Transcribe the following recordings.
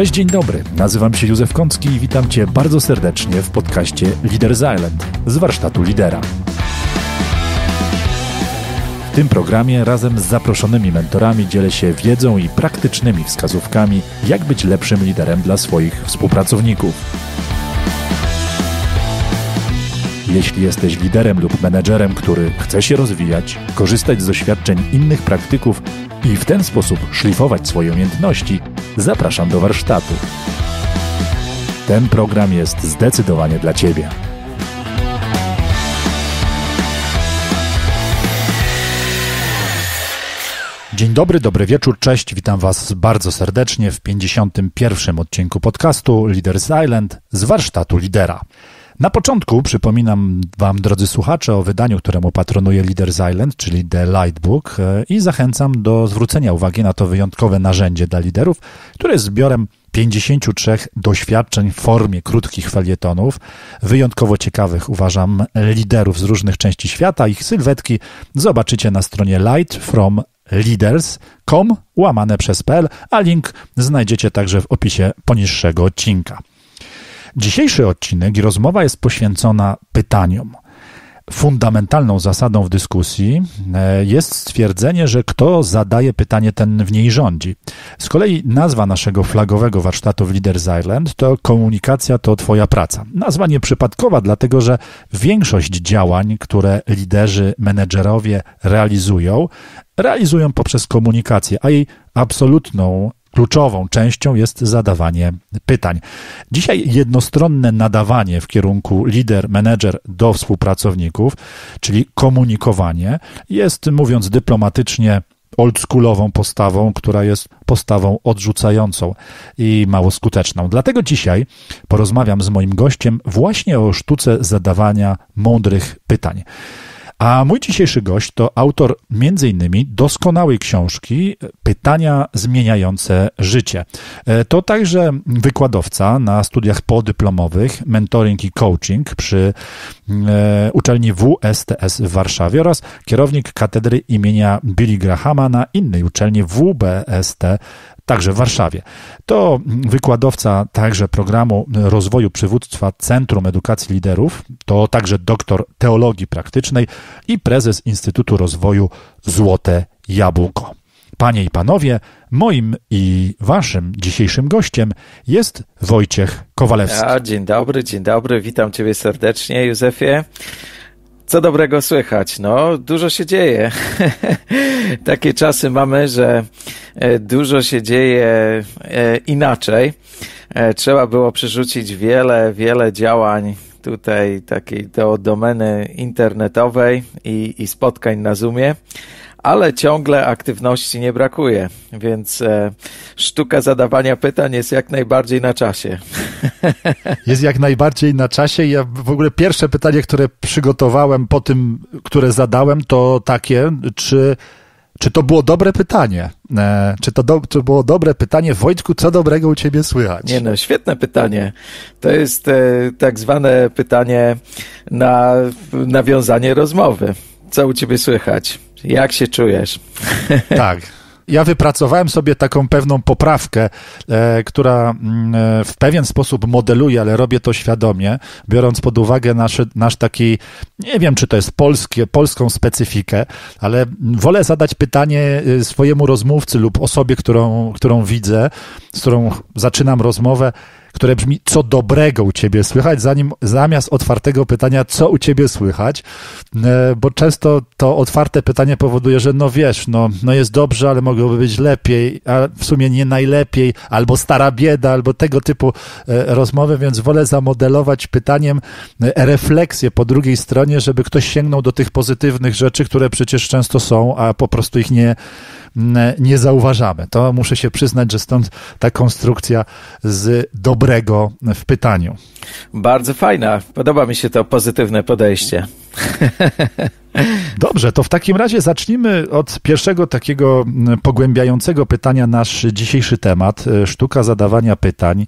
Cześć, dzień dobry. Nazywam się Józef Kącki i witam Cię bardzo serdecznie w podcaście Leaders Island z warsztatu lidera. W tym programie razem z zaproszonymi mentorami dzielę się wiedzą i praktycznymi wskazówkami, jak być lepszym liderem dla swoich współpracowników. Jeśli jesteś liderem lub menedżerem, który chce się rozwijać, korzystać z doświadczeń innych praktyków i w ten sposób szlifować swoje umiejętności, zapraszam do warsztatu. Ten program jest zdecydowanie dla Ciebie. Dzień dobry, dobry wieczór, cześć, witam Was bardzo serdecznie w 51. odcinku podcastu Leaders Island z warsztatu lidera. Na początku przypominam Wam, drodzy słuchacze, o wydaniu, któremu patronuje Leaders Island, czyli The Lightbook, e, i zachęcam do zwrócenia uwagi na to wyjątkowe narzędzie dla liderów, które jest zbiorem 53 doświadczeń w formie krótkich felietonów, wyjątkowo ciekawych, uważam, liderów z różnych części świata. Ich sylwetki zobaczycie na stronie lightfromleaders.com łamane przez PL, a link znajdziecie także w opisie poniższego odcinka. Dzisiejszy odcinek i rozmowa jest poświęcona pytaniom. Fundamentalną zasadą w dyskusji e, jest stwierdzenie, że kto zadaje pytanie, ten w niej rządzi. Z kolei nazwa naszego flagowego warsztatu w Leaders Island to Komunikacja to Twoja praca. Nazwa nieprzypadkowa, dlatego że większość działań, które liderzy, menedżerowie realizują, realizują poprzez komunikację, a jej absolutną kluczową częścią jest zadawanie pytań. Dzisiaj jednostronne nadawanie w kierunku lider, menedżer do współpracowników, czyli komunikowanie, jest, mówiąc dyplomatycznie, oldschoolową postawą, która jest postawą odrzucającą i mało skuteczną. Dlatego dzisiaj porozmawiam z moim gościem właśnie o sztuce zadawania mądrych pytań. A mój dzisiejszy gość to autor m.in. doskonałej książki Pytania zmieniające życie. E, to także wykładowca na studiach podyplomowych mentoring i coaching przy e, uczelni WSTS w Warszawie oraz kierownik katedry imienia Billy Grahama na innej uczelni WBST także w Warszawie. To wykładowca także programu rozwoju przywództwa Centrum Edukacji Liderów, to także doktor teologii praktycznej i prezes Instytutu Rozwoju Złote Jabłko. Panie i panowie, moim i waszym dzisiejszym gościem jest Wojciech Kowalewski. A, dzień dobry, dzień dobry, witam ciebie serdecznie, Józefie. Co dobrego słychać? No, dużo się dzieje. Takie czasy mamy, że e, dużo się dzieje e, inaczej. E, trzeba było przerzucić wiele, wiele działań tutaj takiej do domeny internetowej i, i spotkań na Zoomie ale ciągle aktywności nie brakuje, więc e, sztuka zadawania pytań jest jak najbardziej na czasie. Jest jak najbardziej na czasie. Ja w ogóle pierwsze pytanie, które przygotowałem po tym, które zadałem, to takie, czy czy to było dobre pytanie? E, czy to, do, to, było dobre pytanie? Wojtku, co dobrego u ciebie słychać? Nie no, świetne pytanie. To jest e, tak zwane pytanie na nawiązanie rozmowy. Co u ciebie słychać? Jak się czujesz? Tak. Ja wypracowałem sobie taką pewną poprawkę, e, która mm, e, w pewien sposób modeluje, ale robię to świadomie, biorąc pod uwagę nasz, nasz taki, nie wiem czy to jest polskie, polską specyfikę, ale wolę zadać pytanie e, swojemu rozmówcy lub osobie, którą, którą widzę, z którą zaczynam rozmowę, które brzmi, co dobrego u ciebie słychać, zanim, zamiast otwartego pytania, co u ciebie słychać, e, bo często to otwarte pytanie powoduje, że no wiesz, no, no jest dobrze, ale mogłoby być lepiej, a w sumie nie najlepiej, albo stara bieda, albo tego typu e, rozmowy, więc wolę zamodelować pytaniem e, refleksję po drugiej stronie, żeby ktoś sięgnął do tych pozytywnych rzeczy, które przecież często są, a po prostu ich nie, nie zauważamy. To muszę się przyznać, że stąd ta konstrukcja z dobrego w pytaniu. Bardzo fajna. Podoba mi się to pozytywne podejście. Dobrze, to w takim razie zacznijmy od pierwszego takiego mm, pogłębiającego pytania nasz dzisiejszy temat, e, sztuka zadawania pytań.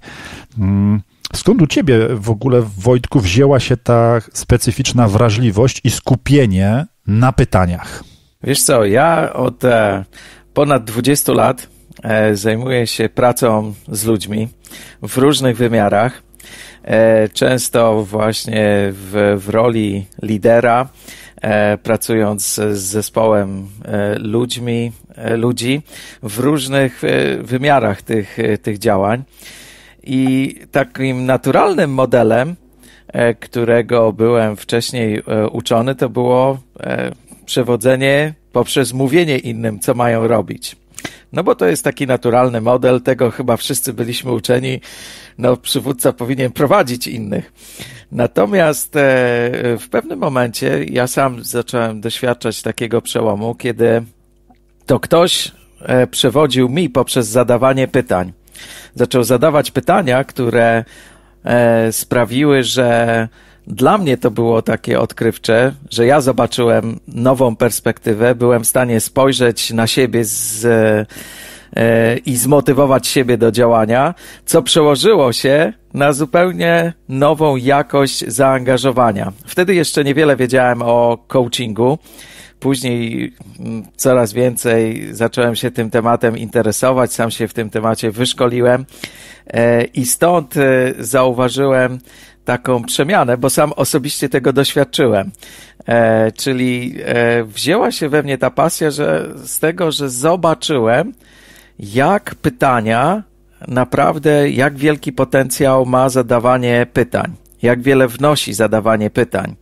Mm, skąd u ciebie w ogóle, Wojtku, wzięła się ta specyficzna wrażliwość i skupienie na pytaniach? Wiesz co, ja od e, ponad 20 lat E, zajmuję się pracą z ludźmi w różnych wymiarach. E, często właśnie w, w roli lidera, e, pracując z zespołem ludźmi, ludzi w różnych wymiarach tych, tych działań. I takim naturalnym modelem, którego byłem wcześniej uczony, to było przewodzenie poprzez mówienie innym, co mają robić. No bo to jest taki naturalny model, tego chyba wszyscy byliśmy uczeni. No, przywódca powinien prowadzić innych. Natomiast e, w pewnym momencie ja sam zacząłem doświadczać takiego przełomu, kiedy to ktoś e, przewodził mi poprzez zadawanie pytań. Zaczął zadawać pytania, które e, sprawiły, że dla mnie to było takie odkrywcze, że ja zobaczyłem nową perspektywę, byłem w stanie spojrzeć na siebie z, e, e, i zmotywować siebie do działania, co przełożyło się na zupełnie nową jakość zaangażowania. Wtedy jeszcze niewiele wiedziałem o coachingu. Później mm, coraz więcej zacząłem się tym tematem interesować, sam się w tym temacie wyszkoliłem e, i stąd e, zauważyłem, taką przemianę, bo sam osobiście tego doświadczyłem. E, czyli e, wzięła się we mnie ta pasja, że z tego, że zobaczyłem, jak pytania naprawdę, jak wielki potencjał ma zadawanie pytań. Jak wiele wnosi zadawanie pytań.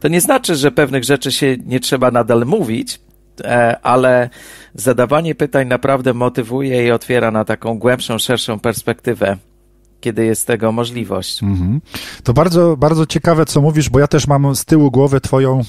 To nie znaczy, że pewnych rzeczy się nie trzeba nadal mówić, e, ale zadawanie pytań naprawdę motywuje i otwiera na taką głębszą, szerszą perspektywę kiedy jest tego możliwość. Mm -hmm. To bardzo, bardzo ciekawe, co mówisz, bo ja też mam z tyłu głowy twoją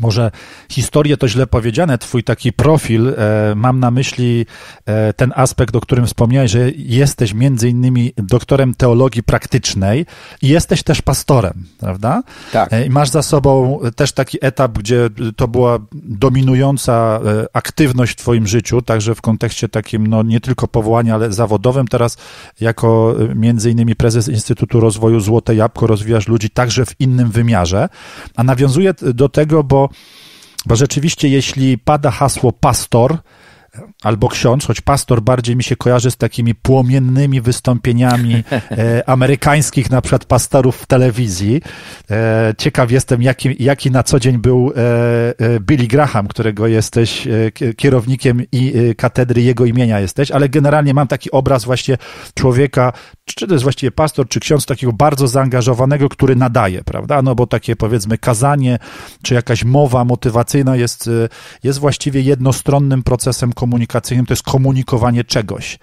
może historię to źle powiedziane, twój taki profil, e, mam na myśli e, ten aspekt, o którym wspomniałeś, że jesteś między innymi doktorem teologii praktycznej i jesteś też pastorem, prawda? Tak. E, masz za sobą też taki etap, gdzie to była dominująca aktywność w twoim życiu, także w kontekście takim, no nie tylko powołania, ale zawodowym. Teraz jako między innymi prezes Instytutu Rozwoju Złote Jabłko rozwijasz ludzi także w innym wymiarze, a nawiązuje do tego, bo bo, rzeczywiście jeśli pada hasło pastor, albo ksiądz, choć pastor bardziej mi się kojarzy z takimi płomiennymi wystąpieniami e, amerykańskich na przykład pastorów w telewizji. E, ciekaw jestem, jaki, jaki na co dzień był e, e Billy Graham, którego jesteś e, kierownikiem i e, katedry jego imienia jesteś, ale generalnie mam taki obraz właśnie człowieka, czy to jest właściwie pastor, czy ksiądz takiego bardzo zaangażowanego, który nadaje, prawda? No bo takie powiedzmy kazanie, czy jakaś mowa motywacyjna jest, jest właściwie jednostronnym procesem komunikacji komunikacyjnym to jest komunikowanie czegoś.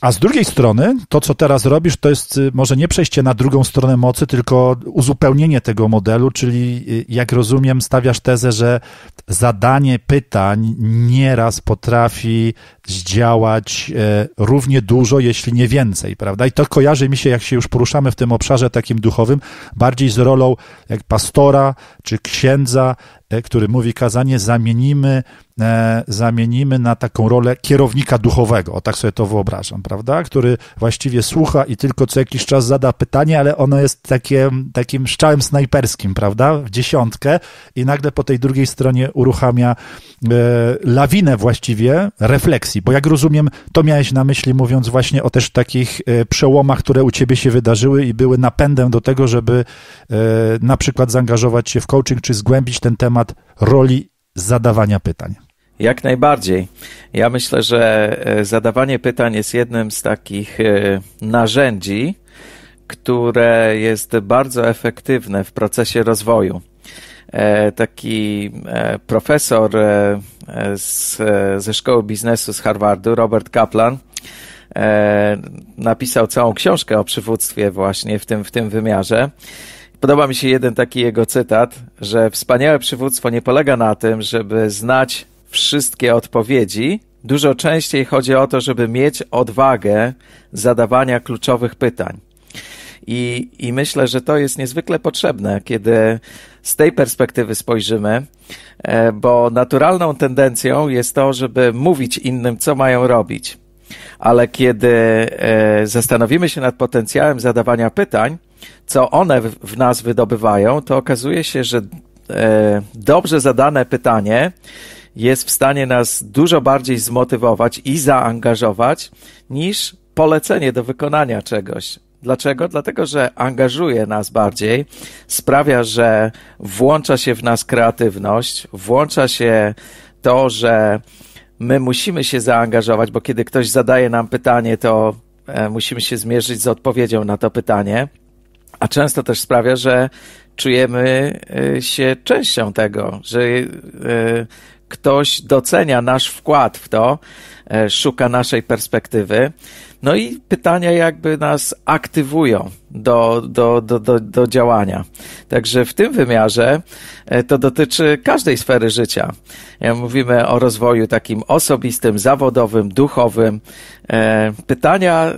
A z drugiej strony, to co teraz robisz, to jest y, może nie przejście na drugą stronę mocy, tylko uzupełnienie tego modelu, czyli y, jak rozumiem, stawiasz tezę, że zadanie pytań nieraz potrafi zdziałać e, równie dużo, jeśli nie więcej, prawda? I to kojarzy mi się, jak się już poruszamy w tym obszarze takim duchowym, bardziej z rolą jak pastora czy księdza, e, który mówi kazanie, zamienimy, e, zamienimy na taką rolę kierownika duchowego, o tak sobie to wyobrażam, prawda? Który właściwie słucha i tylko co jakiś czas zada pytanie, ale ono jest takie, takim szczałem snajperskim, prawda? W dziesiątkę i nagle po tej drugiej stronie uruchamia lawinę właściwie refleksji, relacji, bo jak rozumiem, to miałeś na myśli, mówiąc właśnie o też takich e, przełomach, które u ciebie się wydarzyły i były napędem do tego, żeby e, na przykład zaangażować się w coaching, czy zgłębić ten temat roli zadawania pytań. Jak najbardziej. Ja myślę, że e, zadawanie pytań jest jednym z takich narzędzi, które jest bardzo efektywne w procesie rozwoju. E, taki e, profesor e, z, ze szkoły biznesu z Harvardu, Robert Kaplan, napisał całą książkę o przywództwie właśnie w tym, w tym wymiarze. Podoba mi się jeden taki jego cytat, że wspaniałe przywództwo nie polega na tym, żeby znać wszystkie odpowiedzi. Dużo częściej chodzi o to, żeby mieć odwagę zadawania kluczowych pytań. I, I myślę, że to jest niezwykle potrzebne, kiedy z tej perspektywy spojrzymy, e, bo naturalną tendencją jest to, żeby mówić innym, co mają robić. Ale kiedy e, zastanowimy się nad potencjałem zadawania pytań, co one w nas wydobywają, to okazuje się, że e, dobrze zadane pytanie jest w stanie nas dużo bardziej zmotywować i zaangażować niż polecenie do wykonania czegoś. Dlaczego? Dlatego, że angażuje nas bardziej, sprawia, że włącza się w nas kreatywność, włącza się to, że my musimy się zaangażować, bo kiedy ktoś zadaje nam pytanie, to e, musimy się zmierzyć z odpowiedzią na to pytanie, a często też sprawia, że czujemy e, się częścią tego, że e, ktoś docenia nasz wkład w to, szuka naszej perspektywy. No i pytania jakby nas aktywują do, do, do, do, do działania. Także w tym wymiarze e, to dotyczy każdej sfery życia. E, mówimy o rozwoju takim osobistym, zawodowym, duchowym. E, pytania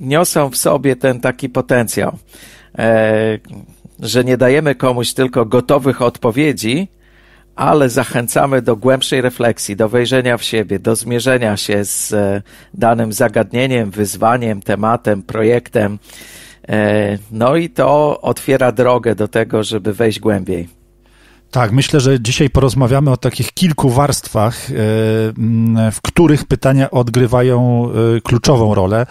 niosą w sobie ten taki potencjał że nie dajemy komuś tylko gotowych odpowiedzi, ale zachęcamy do głębszej refleksji, do wejrzenia w siebie, do zmierzenia się z e, danym zagadnieniem, wyzwaniem, tematem, projektem. E, no i to otwiera drogę do tego, żeby wejść głębiej. Tak, myślę, że dzisiaj porozmawiamy o takich kilku warstwach, e, mm, w których pytania odgrywają e, kluczową rolę.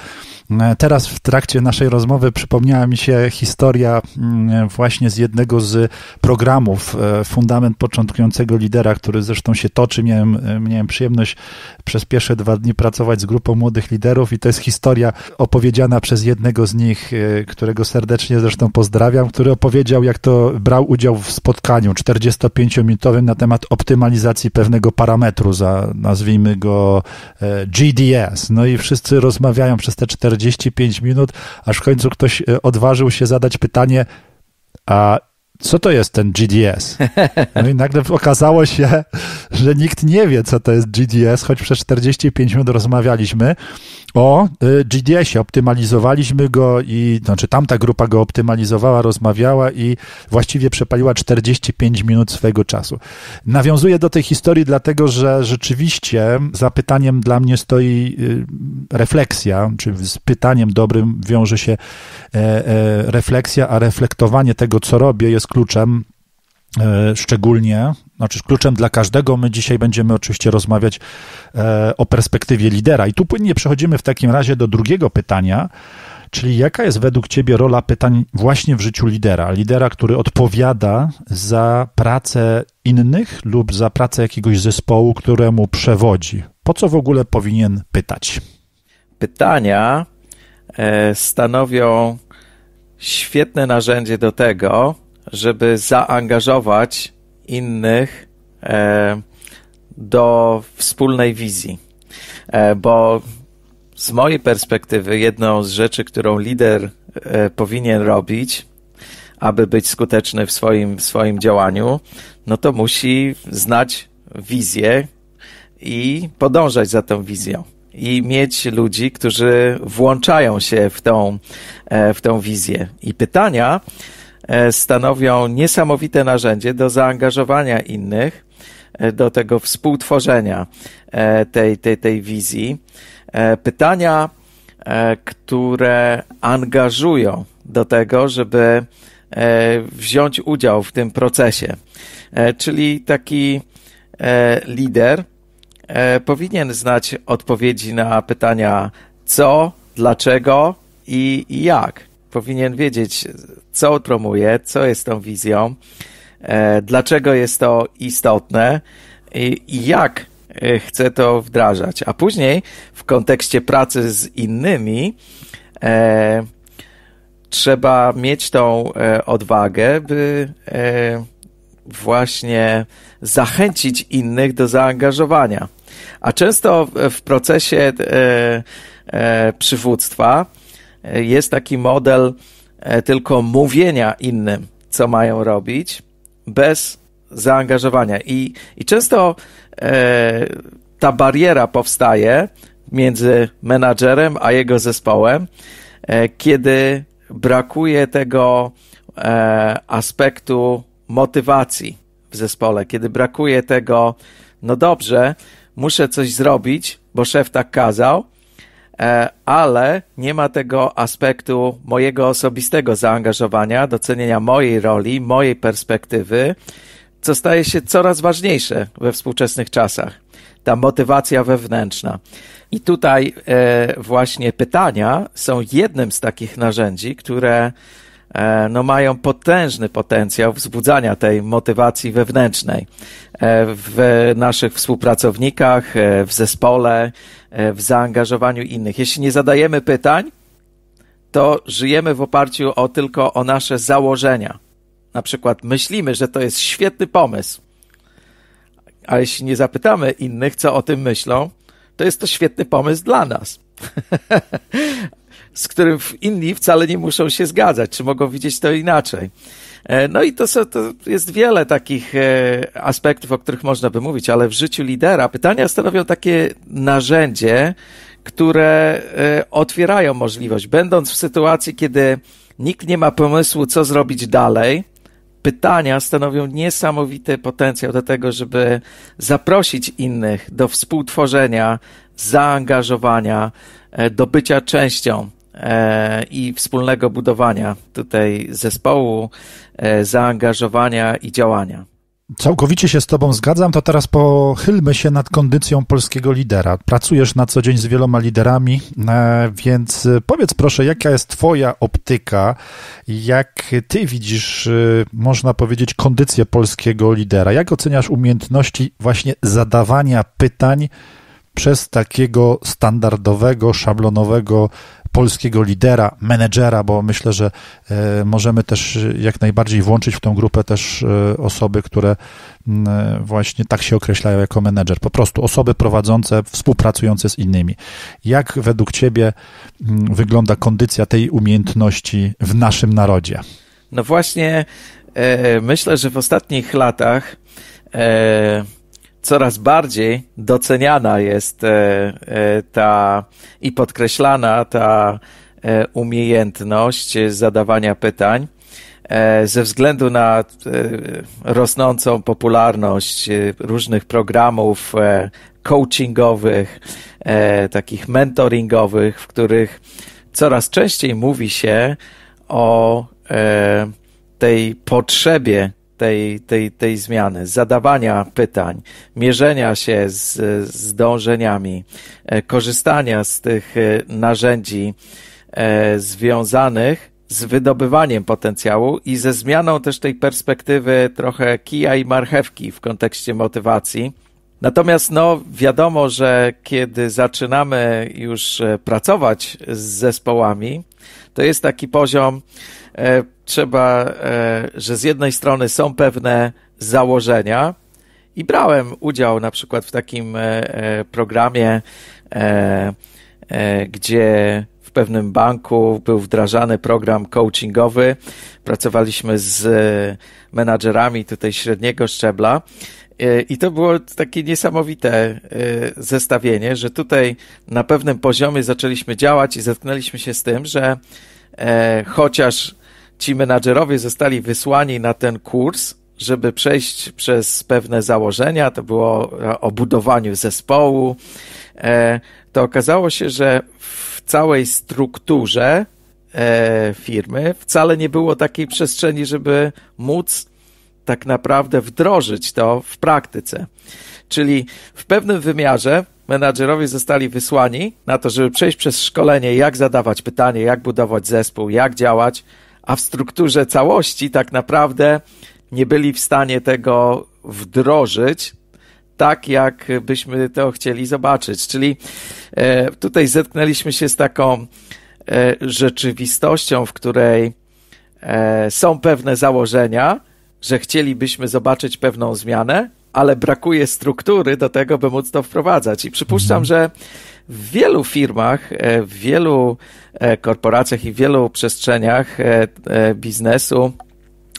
E, teraz w trakcie naszej rozmowy przypomniała mi się historia mm, właśnie z jednego z programów Fundament Początkującego Lidera, który zresztą się toczy. Miałem, miałem przyjemność przez pierwsze dwa dni pracować z grupą młodych liderów i to jest historia opowiedziana przez jednego z nich, którego serdecznie zresztą pozdrawiam, który opowiedział, jak to brał udział w spotkaniu 40 45-minutowym na temat optymalizacji pewnego parametru, za, nazwijmy go e, GDS. No i wszyscy rozmawiają przez te 45 minut, aż w końcu ktoś e, odważył się zadać pytanie, a co to jest ten GDS? No i nagle okazało się, że nikt nie wie, co to jest GDS, choć przez 45 minut rozmawialiśmy o y, GDS-ie. Optymalizowaliśmy go i, znaczy tamta grupa go optymalizowała, rozmawiała i właściwie przepaliła 45 minut swojego czasu. Nawiązuję do tej historii, dlatego że rzeczywiście za pytaniem dla mnie stoi y, refleksja, czy z pytaniem dobrym wiąże się e, e, refleksja, a reflektowanie tego, co robię, jest kluczem E, szczególnie, znaczy kluczem dla każdego. My dzisiaj będziemy oczywiście rozmawiać e, o perspektywie lidera. I tu płynnie przechodzimy w takim razie do drugiego pytania, czyli jaka jest według Ciebie rola pytań właśnie w życiu lidera? Lidera, który odpowiada za pracę innych lub za pracę jakiegoś zespołu, któremu przewodzi. Po co w ogóle powinien pytać? Pytania e, stanowią świetne narzędzie do tego, żeby zaangażować innych e, do wspólnej wizji. E, bo z mojej perspektywy, jedną z rzeczy, którą lider e, powinien robić, aby być skuteczny w swoim, swoim działaniu, no to musi znać wizję i podążać za tą wizją. I mieć ludzi, którzy włączają się w tą, w tą wizję. I pytania, E, stanowią niesamowite narzędzie do zaangażowania innych, e, do tego współtworzenia e, tej, tej, tej wizji. Pytania, które angażują do tego, żeby wziąć udział w tym procesie. Czyli taki lider powinien znać odpowiedzi na pytania co, dlaczego i jak powinien wiedzieć, co promuje, co jest tą wizją, e, dlaczego jest to istotne i jak e, chce to wdrażać. A później w kontekście pracy z innymi e, trzeba mieć tą odwagę, by właśnie zachęcić innych do zaangażowania. A często w procesie przywództwa E, jest taki model e, tylko mówienia innym, co mają robić, bez zaangażowania. I, i często e, ta bariera powstaje między menadżerem a jego zespołem, e, kiedy brakuje tego e, aspektu motywacji w zespole, kiedy brakuje tego, no dobrze, muszę coś zrobić, bo szef tak kazał, E, ale nie ma tego aspektu mojego osobistego zaangażowania, docenienia mojej roli, mojej perspektywy, co staje się coraz ważniejsze we współczesnych czasach. Ta motywacja wewnętrzna. I tutaj e, właśnie pytania są jednym z takich narzędzi, które E, no mają potężny potencjał wzbudzania tej motywacji wewnętrznej e, w naszych współpracownikach, e, w zespole, w zaangażowaniu innych. Jeśli nie zadajemy pytań, to żyjemy w oparciu o tylko o nasze założenia. Na przykład myślimy, że to jest świetny pomysł, a jeśli nie zapytamy innych, co o tym myślą, to jest to świetny pomysł dla nas. z którym inni wcale nie muszą się zgadzać, czy mogą widzieć to inaczej. E, no i to, to jest wiele takich e, aspektów, o których można by mówić, ale w życiu lidera pytania stanowią takie narzędzie, które e, otwierają możliwość. Będąc w sytuacji, kiedy nikt nie ma pomysłu, co zrobić dalej, pytania stanowią niesamowity potencjał do tego, żeby zaprosić innych do współtworzenia, zaangażowania, do bycia częścią E, i wspólnego budowania tutaj zespołu, e, zaangażowania i działania. Całkowicie się z Tobą zgadzam, to teraz pochylmy się nad kondycją polskiego lidera. Pracujesz na co dzień z wieloma liderami, e, więc powiedz proszę, jaka jest Twoja optyka, jak Ty widzisz, można powiedzieć, kondycję polskiego lidera? Jak oceniasz umiejętności właśnie zadawania pytań przez takiego standardowego, szablonowego polskiego lidera, menedżera, bo myślę, że e, możemy też jak najbardziej włączyć w tą grupę też e, osoby, które e, właśnie tak się określają jako menedżer. Po prostu osoby prowadzące, współpracujące z innymi. Jak według Ciebie wygląda kondycja tej umiejętności w naszym narodzie? No właśnie, myślę, że w ostatnich latach coraz bardziej doceniana jest e, e, ta i podkreślana ta e, umiejętność zadawania pytań ze względu na rosnącą popularność różnych programów coachingowych, takich mentoringowych, w których coraz częściej mówi się o tej potrzebie tej, tej, tej zmiany, zadawania pytań, mierzenia się z, z dążeniami, e, korzystania z tych e, narzędzi e, związanych z wydobywaniem potencjału i ze zmianą też tej perspektywy trochę kija i marchewki w kontekście motywacji. Natomiast no, wiadomo, że kiedy zaczynamy już pracować z zespołami, to jest taki poziom, e, trzeba, e, że z jednej strony są pewne założenia, i brałem udział na przykład w takim e, e, programie, e, gdzie pewnym banku był wdrażany program coachingowy. Pracowaliśmy z e, menadżerami tutaj średniego szczebla. E, I to było takie niesamowite e, zestawienie, że tutaj na pewnym poziomie zaczęliśmy działać i zetknęliśmy się z tym, że chociaż ci menadżerowie zostali wysłani na ten kurs, żeby przejść przez pewne założenia, to było o budowaniu zespołu, to okazało się, że w całej strukturze e, firmy wcale nie było takiej przestrzeni, żeby móc tak naprawdę wdrożyć to w praktyce. Czyli w pewnym wymiarze menadżerowie zostali wysłani na to, żeby przejść przez szkolenie, jak zadawać pytanie, jak budować zespół, jak działać, a w strukturze całości tak naprawdę nie byli w stanie tego wdrożyć tak, jak byśmy to chcieli zobaczyć. Czyli e, tutaj zetknęliśmy się z taką e, rzeczywistością, w której e, są pewne założenia, że chcielibyśmy zobaczyć pewną zmianę, ale brakuje struktury do tego, by móc to wprowadzać. I przypuszczam, mhm. że w wielu firmach, w wielu korporacjach i w wielu przestrzeniach biznesu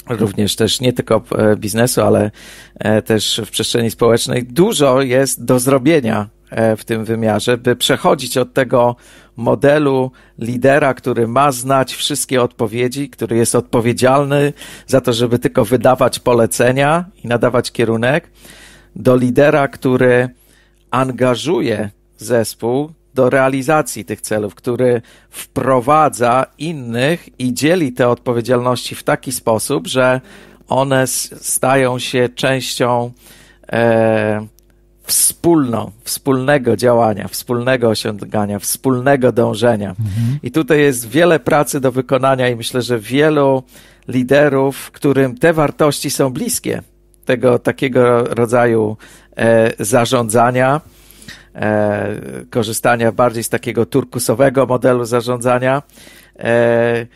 również też nie tylko e, biznesu, ale e, też w przestrzeni społecznej dużo jest do zrobienia e, w tym wymiarze, by przechodzić od tego modelu lidera, który ma znać wszystkie odpowiedzi, który jest odpowiedzialny za to, żeby tylko wydawać polecenia i nadawać kierunek, do lidera, który angażuje zespół, do realizacji tych celów, który wprowadza innych i dzieli te odpowiedzialności w taki sposób, że one stają się częścią e, wspólną, wspólnego działania, wspólnego osiągania, wspólnego dążenia. Mhm. I tutaj jest wiele pracy do wykonania, i myślę, że wielu liderów, którym te wartości są bliskie, tego takiego rodzaju e, zarządzania, E, korzystania bardziej z takiego turkusowego modelu zarządzania, e,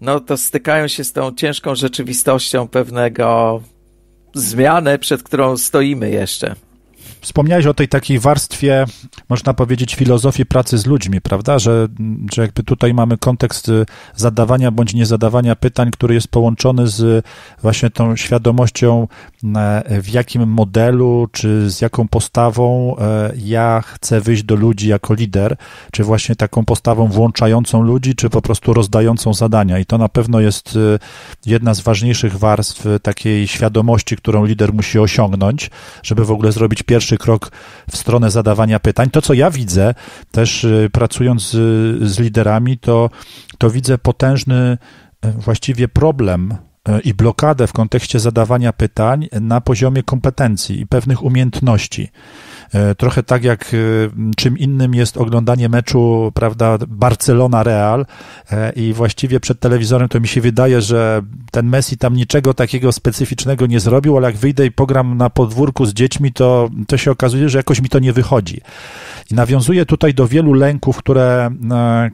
no to stykają się z tą ciężką rzeczywistością pewnego zmiany, przed którą stoimy jeszcze. Wspomniałeś o tej takiej warstwie, można powiedzieć, filozofii pracy z ludźmi, prawda? Że, że jakby tutaj mamy kontekst zadawania bądź niezadawania pytań, który jest połączony z właśnie tą świadomością, e, w jakim modelu czy z jaką postawą e, ja chcę wyjść do ludzi jako lider, czy właśnie taką postawą włączającą ludzi, czy po prostu rozdającą zadania. I to na pewno jest e, jedna z ważniejszych warstw takiej świadomości, którą lider musi osiągnąć, żeby w ogóle zrobić pierwszy pierwszy krok w stronę zadawania pytań. To, co ja widzę, też y, pracując z, z liderami, to, to widzę potężny e, właściwie problem e, i blokadę w kontekście zadawania pytań na poziomie kompetencji i pewnych umiejętności. E, trochę tak jak e, czym innym jest oglądanie meczu, prawda, Barcelona-Real e, i właściwie przed telewizorem to mi się wydaje, że ten Messi tam niczego takiego specyficznego nie zrobił, ale jak wyjdę i pogram na podwórku z dziećmi, to, to się okazuje, że jakoś mi to nie wychodzi. I nawiązuję tutaj do wielu lęków, które,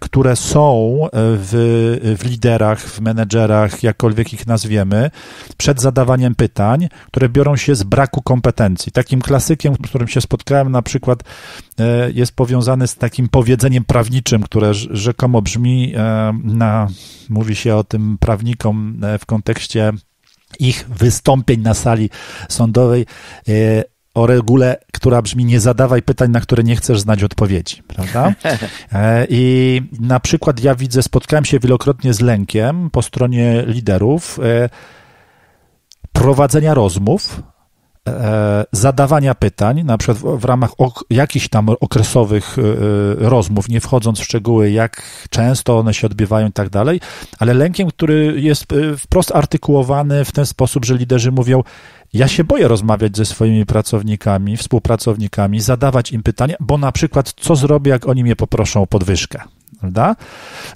które są w, w liderach, w menedżerach, jakkolwiek ich nazwiemy, przed zadawaniem pytań, które biorą się z braku kompetencji. Takim klasykiem, z którym się spotkałem, spotkałem na przykład, e, jest powiązany z takim powiedzeniem prawniczym, które rzekomo brzmi, e, na, mówi się o tym prawnikom e, w kontekście ich wystąpień na sali sądowej o regule, która brzmi nie zadawaj pytań, na które nie chcesz znać odpowiedzi, prawda? I na przykład ja widzę, spotkałem się wielokrotnie z lękiem po stronie liderów prowadzenia rozmów, E, zadawania pytań, na przykład w ramach ok jakichś tam okresowych e, e, rozmów, nie wchodząc w szczegóły, jak często one się odbywają i tak dalej, ale lękiem, który jest wprost artykułowany w ten sposób, że liderzy mówią, ja się boję rozmawiać ze swoimi pracownikami, współpracownikami, zadawać im pytania, bo na przykład co zrobię, jak oni mnie poproszą o podwyżkę, prawda?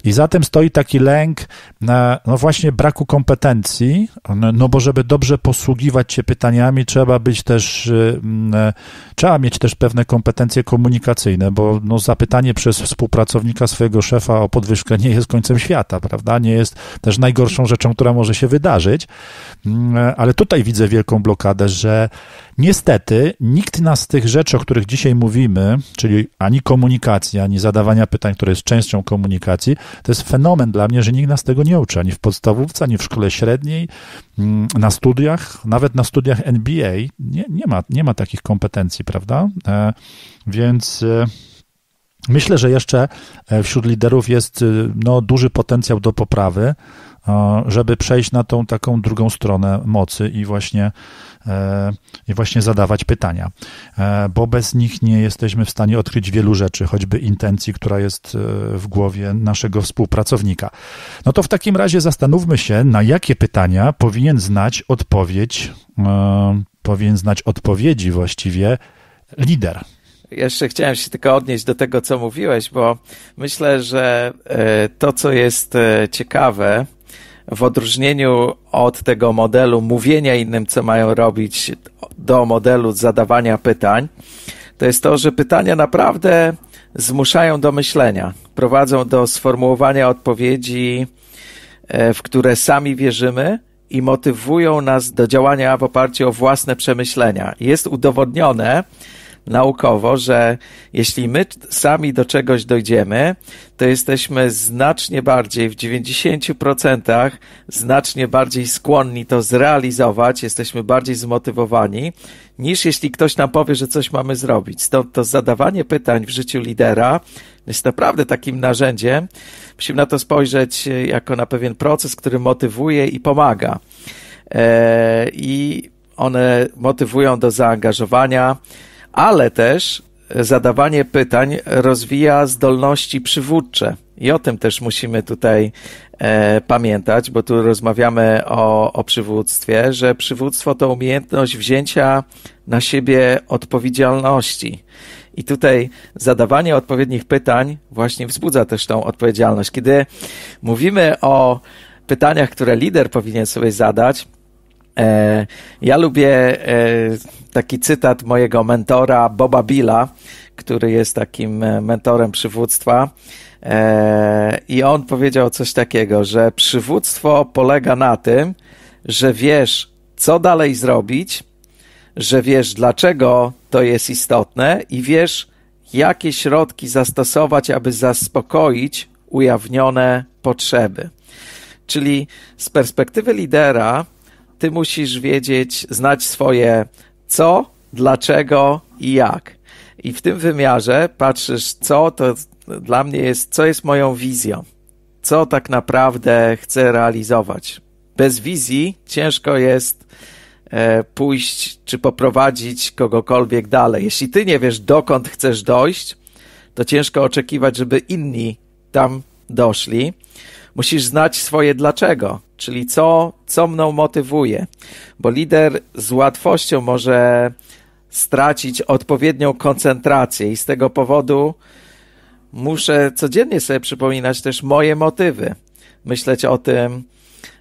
I za tym stoi taki lęk, no właśnie braku kompetencji, no bo żeby dobrze posługiwać się pytaniami, trzeba być też, mm, e, trzeba mieć też pewne kompetencje komunikacyjne, bo no zapytanie przez współpracownika swojego szefa o podwyżkę nie jest końcem świata, prawda? Nie jest też najgorszą rzeczą, która może się wydarzyć, mm, e, ale tutaj widzę wielką blokadę, że niestety nikt nas z tych rzeczy, o których dzisiaj mówimy, czyli ani komunikacji, ani zadawania pytań, które jest częścią umiejętnością komunikacji. To jest fenomen dla mnie, że nikt nas tego nie uczy, ani w podstawówce, ani w szkole średniej, mm, na studiach, nawet na studiach NBA. Nie, nie, ma, nie ma takich kompetencji, prawda? E, więc. E, myślę, że jeszcze e, wśród liderów jest no, duży potencjał do poprawy żeby przejść na tą taką drugą stronę mocy i właśnie, e, i właśnie zadawać pytania, e, bo bez nich nie jesteśmy w stanie odkryć wielu rzeczy, choćby intencji, która jest e, w głowie naszego współpracownika. No to w takim razie zastanówmy się, na jakie pytania powinien znać odpowiedź, powinien znać odpowiedzi właściwie lider. Jeszcze chciałem się tylko odnieść do tego, co mówiłeś, bo myślę, że to, co jest ciekawe, w odróżnieniu od tego modelu mówienia innym, co mają robić, do modelu zadawania pytań, to jest to, że pytania naprawdę zmuszają do myślenia, prowadzą do sformułowania odpowiedzi, e, w które sami wierzymy i motywują nas do działania w oparciu o własne przemyślenia. Jest udowodnione, naukowo, że jeśli my sami do czegoś dojdziemy, to jesteśmy znacznie bardziej, w 90% znacznie bardziej skłonni to zrealizować, jesteśmy bardziej zmotywowani, niż jeśli ktoś nam powie, że coś mamy zrobić. Stąd to zadawanie pytań w życiu lidera jest naprawdę takim narzędziem. Musimy na to spojrzeć e, jako na pewien proces, który motywuje i pomaga. E, I one motywują do zaangażowania, ale też zadawanie pytań rozwija zdolności przywódcze. I o tym też musimy tutaj e, pamiętać, bo tu rozmawiamy o, o przywództwie, że przywództwo to umiejętność wzięcia na siebie odpowiedzialności. I tutaj zadawanie odpowiednich pytań właśnie wzbudza też tą odpowiedzialność. Kiedy mówimy o pytaniach, które lider powinien sobie zadać, E, ja lubię e, taki cytat mojego mentora Boba Billa, który jest takim e, mentorem przywództwa. I on powiedział coś takiego, że przywództwo polega na tym, że wiesz, co dalej zrobić, że wiesz, dlaczego to jest istotne i wiesz, jakie środki zastosować, aby zaspokoić ujawnione potrzeby. Czyli z perspektywy lidera, ty musisz wiedzieć, znać swoje co, dlaczego i jak. I w tym wymiarze patrzysz, co to dla mnie jest, co jest moją wizją, co tak naprawdę chcę realizować. Bez wizji ciężko jest e, pójść czy poprowadzić kogokolwiek dalej. Jeśli ty nie wiesz, dokąd chcesz dojść, to ciężko oczekiwać, żeby inni tam doszli. Musisz znać swoje dlaczego czyli co, co mną motywuje, bo lider z łatwością może stracić odpowiednią koncentrację i z tego powodu muszę codziennie sobie przypominać też moje motywy, myśleć o tym,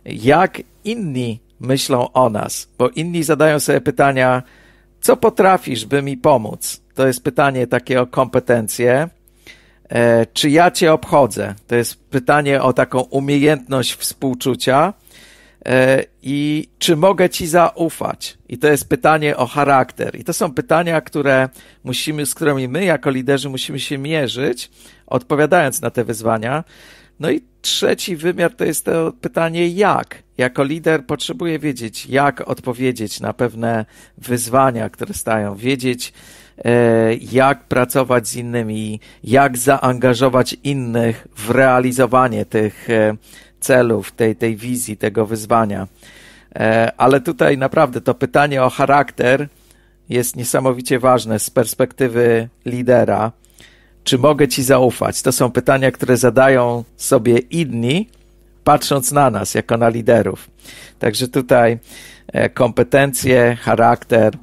jak inni myślą o nas, bo inni zadają sobie pytania, co potrafisz, by mi pomóc? To jest pytanie takie o kompetencje E, czy ja cię obchodzę? To jest pytanie o taką umiejętność współczucia e, i czy mogę ci zaufać? I to jest pytanie o charakter. I to są pytania, które musimy, z którymi my jako liderzy musimy się mierzyć, odpowiadając na te wyzwania. No i trzeci wymiar to jest to pytanie jak. Jako lider potrzebuję wiedzieć, jak odpowiedzieć na pewne wyzwania, które stają, wiedzieć, E, jak pracować z innymi, jak zaangażować innych w realizowanie tych e, celów, tej, tej wizji, tego wyzwania. E, ale tutaj naprawdę to pytanie o charakter jest niesamowicie ważne z perspektywy lidera. Czy mogę ci zaufać? To są pytania, które zadają sobie inni, patrząc na nas jako na liderów. Także tutaj kompetencje, charakter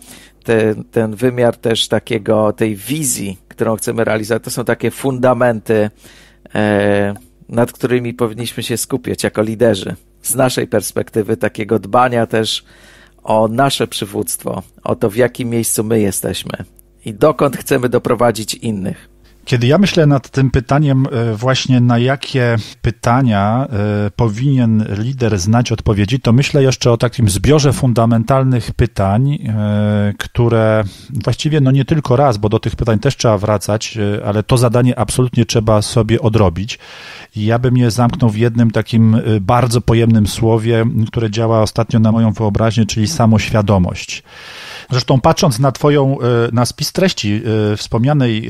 ten, ten wymiar też takiego, tej wizji, którą chcemy realizować, to są takie fundamenty, e, nad którymi powinniśmy się skupiać jako liderzy. Z naszej perspektywy takiego dbania też o nasze przywództwo, o to, w jakim miejscu my jesteśmy i dokąd chcemy doprowadzić innych. Kiedy ja myślę nad tym pytaniem, e, właśnie na jakie pytania e, powinien lider znać odpowiedzi, to myślę jeszcze o takim zbiorze fundamentalnych pytań, e, które właściwie no nie tylko raz, bo do tych pytań też trzeba wracać, ale to zadanie absolutnie trzeba sobie odrobić. I ja bym je zamknął w jednym takim bardzo pojemnym słowie, które działa ostatnio na moją wyobraźnię, czyli samoświadomość. Zresztą patrząc na twoją, e, na spis treści e, wspomnianej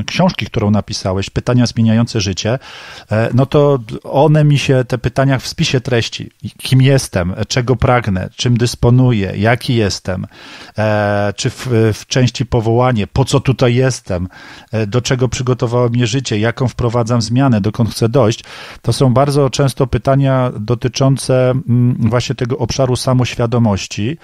e, książki, którą napisałeś, Pytania zmieniające życie, no to one mi się, te pytania w spisie treści, kim jestem, czego pragnę, czym dysponuję, jaki jestem, czy w, w części powołanie, po co tutaj jestem, do czego przygotowało mnie życie, jaką wprowadzam zmianę, dokąd chcę dojść, to są bardzo często pytania dotyczące właśnie tego obszaru samoświadomości,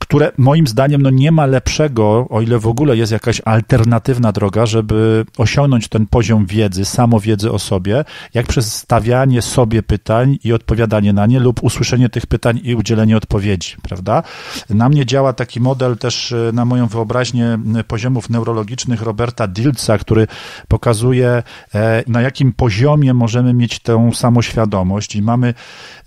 które moim zdaniem no nie ma lepszego, o ile w ogóle jest jakaś alternatywna droga, żeby osiągnąć ten poziom wiedzy, samowiedzy o sobie, jak przez stawianie sobie pytań i odpowiadanie na nie lub usłyszenie tych pytań i udzielenie odpowiedzi, prawda? Na mnie działa taki model też e, na moją wyobraźnię poziomów neurologicznych Roberta Dilca, który pokazuje e, na jakim poziomie możemy mieć tę samoświadomość i mamy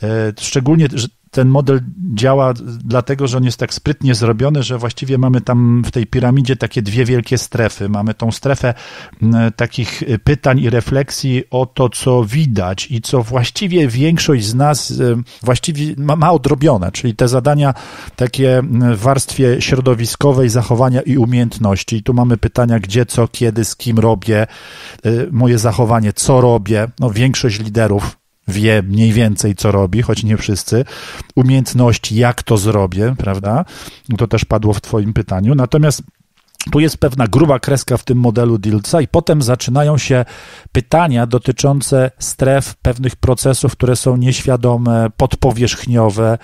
e, szczególnie ten model działa dlatego, że on jest tak sprytnie zrobiony, że właściwie mamy tam w tej piramidzie takie dwie wielkie strefy. Mamy tą strefę takich pytań i refleksji o to, co widać i co właściwie większość z nas y, właściwie ma, ma odrobione, czyli te zadania takie w warstwie środowiskowej zachowania i umiejętności. I tu mamy pytania, gdzie, co, kiedy, z kim robię, y, moje zachowanie, co robię. No, większość liderów wie mniej więcej, co robi, choć nie wszyscy, umiejętności, jak to zrobię, prawda? To też padło w Twoim pytaniu. Natomiast tu jest pewna gruba kreska w tym modelu Dilca, i potem zaczynają się pytania dotyczące stref pewnych procesów, które są nieświadome, podpowierzchniowe,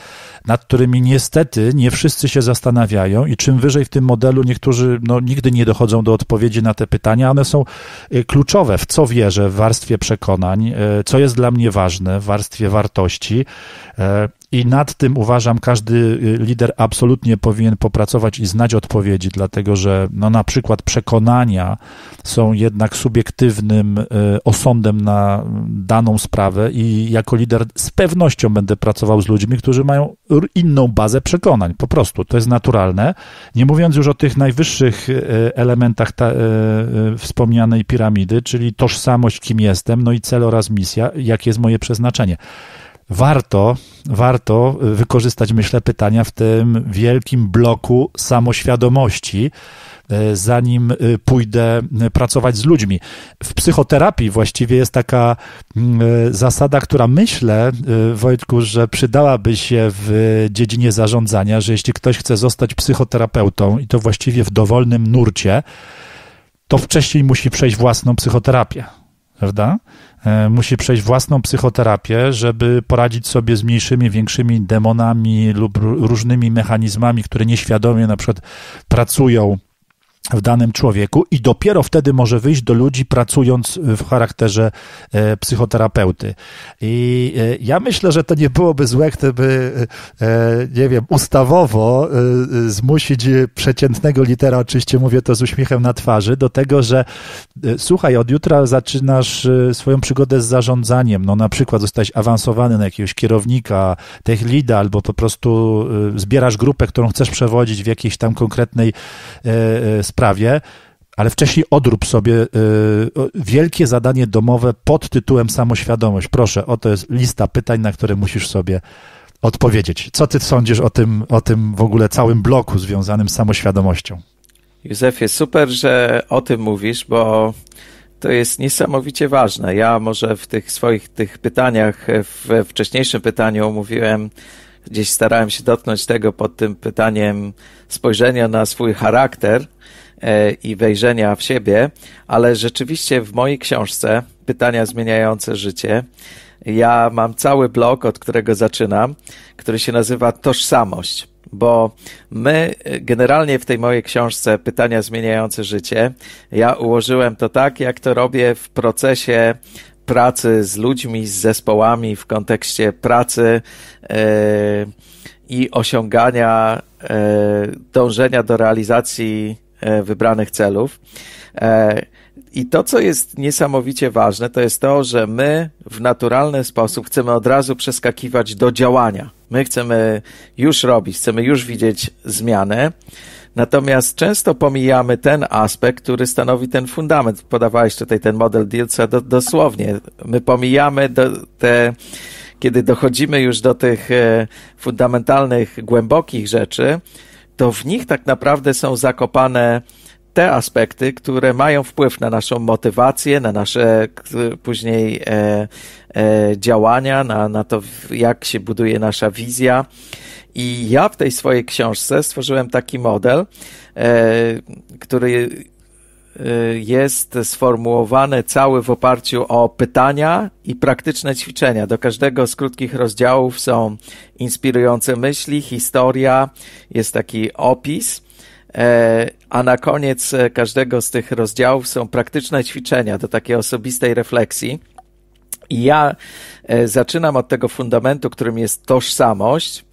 nad którymi niestety nie wszyscy się zastanawiają. I czym wyżej w tym modelu, niektórzy no, nigdy nie dochodzą do odpowiedzi na te pytania. One są y, kluczowe, w co wierzę, w warstwie przekonań, y, co jest dla mnie ważne, w warstwie wartości. Y, i nad tym uważam, każdy y, lider absolutnie powinien popracować i znać odpowiedzi, dlatego że no, na przykład przekonania są jednak subiektywnym y, osądem na daną sprawę, i jako lider z pewnością będę pracował z ludźmi, którzy mają inną bazę przekonań. Po prostu to jest naturalne. Nie mówiąc już o tych najwyższych y, elementach ta, wspomnianej piramidy, czyli tożsamość, kim jestem, no i cel oraz misja, jakie jest moje przeznaczenie warto, warto wykorzystać, myślę, pytania w tym wielkim bloku samoświadomości, e, zanim e, pójdę e, pracować z ludźmi. W psychoterapii właściwie jest taka mm, zasada, która myślę, Wojtku, że przydałaby się w dziedzinie zarządzania, że jeśli ktoś chce zostać psychoterapeutą i to właściwie w dowolnym nurcie, to wcześniej musi przejść własną psychoterapię prawda? E, musi przejść własną psychoterapię, żeby poradzić sobie z mniejszymi, większymi demonami lub różnymi mechanizmami, które nieświadomie na przykład pracują w danym człowieku i dopiero wtedy może wyjść do ludzi pracując w charakterze e, psychoterapeuty. I e, ja myślę, że to nie byłoby złe, gdyby, e, nie wiem, ustawowo zmusić przeciętnego litera, oczywiście mówię to z uśmiechem na twarzy, do tego, że słuchaj, od jutra zaczynasz swoją przygodę z zarządzaniem, no na przykład zostałeś awansowany na jakiegoś kierownika, tech leada, albo po prostu zbierasz grupę, którą chcesz przewodzić w jakiejś tam konkretnej sprawie, ale wcześniej odrób sobie y, wielkie zadanie domowe pod tytułem samoświadomość. Proszę, oto jest lista pytań, na które musisz sobie odpowiedzieć. Co ty sądzisz o tym, o tym w ogóle całym bloku związanym z samoświadomością? Józefie, super, że o tym mówisz, bo to jest niesamowicie ważne. Ja może w tych swoich tych pytaniach, w wcześniejszym pytaniu mówiłem, gdzieś starałem się dotknąć tego pod tym pytaniem spojrzenia na swój charakter, E, i wejrzenia w siebie, ale rzeczywiście w mojej książce Pytania zmieniające życie ja mam cały blok, od którego zaczynam, który się nazywa Tożsamość bo my e, generalnie w tej mojej książce Pytania zmieniające życie, ja ułożyłem to tak, jak to robię w procesie pracy z ludźmi, z zespołami, w kontekście pracy yy, i osiągania, yy, dążenia do realizacji E, wybranych celów. E, I to, co jest niesamowicie ważne, to jest to, że my w naturalny sposób chcemy od razu przeskakiwać do działania. My chcemy już robić, chcemy już widzieć zmianę. Natomiast często pomijamy ten aspekt, który stanowi ten fundament. Podawałeś tutaj ten model Dilca do, dosłownie. My pomijamy do, te, kiedy dochodzimy już do tych e, fundamentalnych, głębokich rzeczy, to w nich tak naprawdę są zakopane te aspekty, które mają wpływ na naszą motywację, na nasze później e, e, działania, na, na to, jak się buduje nasza wizja. I ja w tej swojej książce stworzyłem taki model, e, który Y, jest sformułowany cały w oparciu o pytania i praktyczne ćwiczenia. Do każdego z krótkich rozdziałów są inspirujące myśli, historia, jest taki opis. E, a na koniec każdego z tych rozdziałów są praktyczne ćwiczenia do takiej osobistej refleksji. I ja e, zaczynam od tego fundamentu, którym jest tożsamość.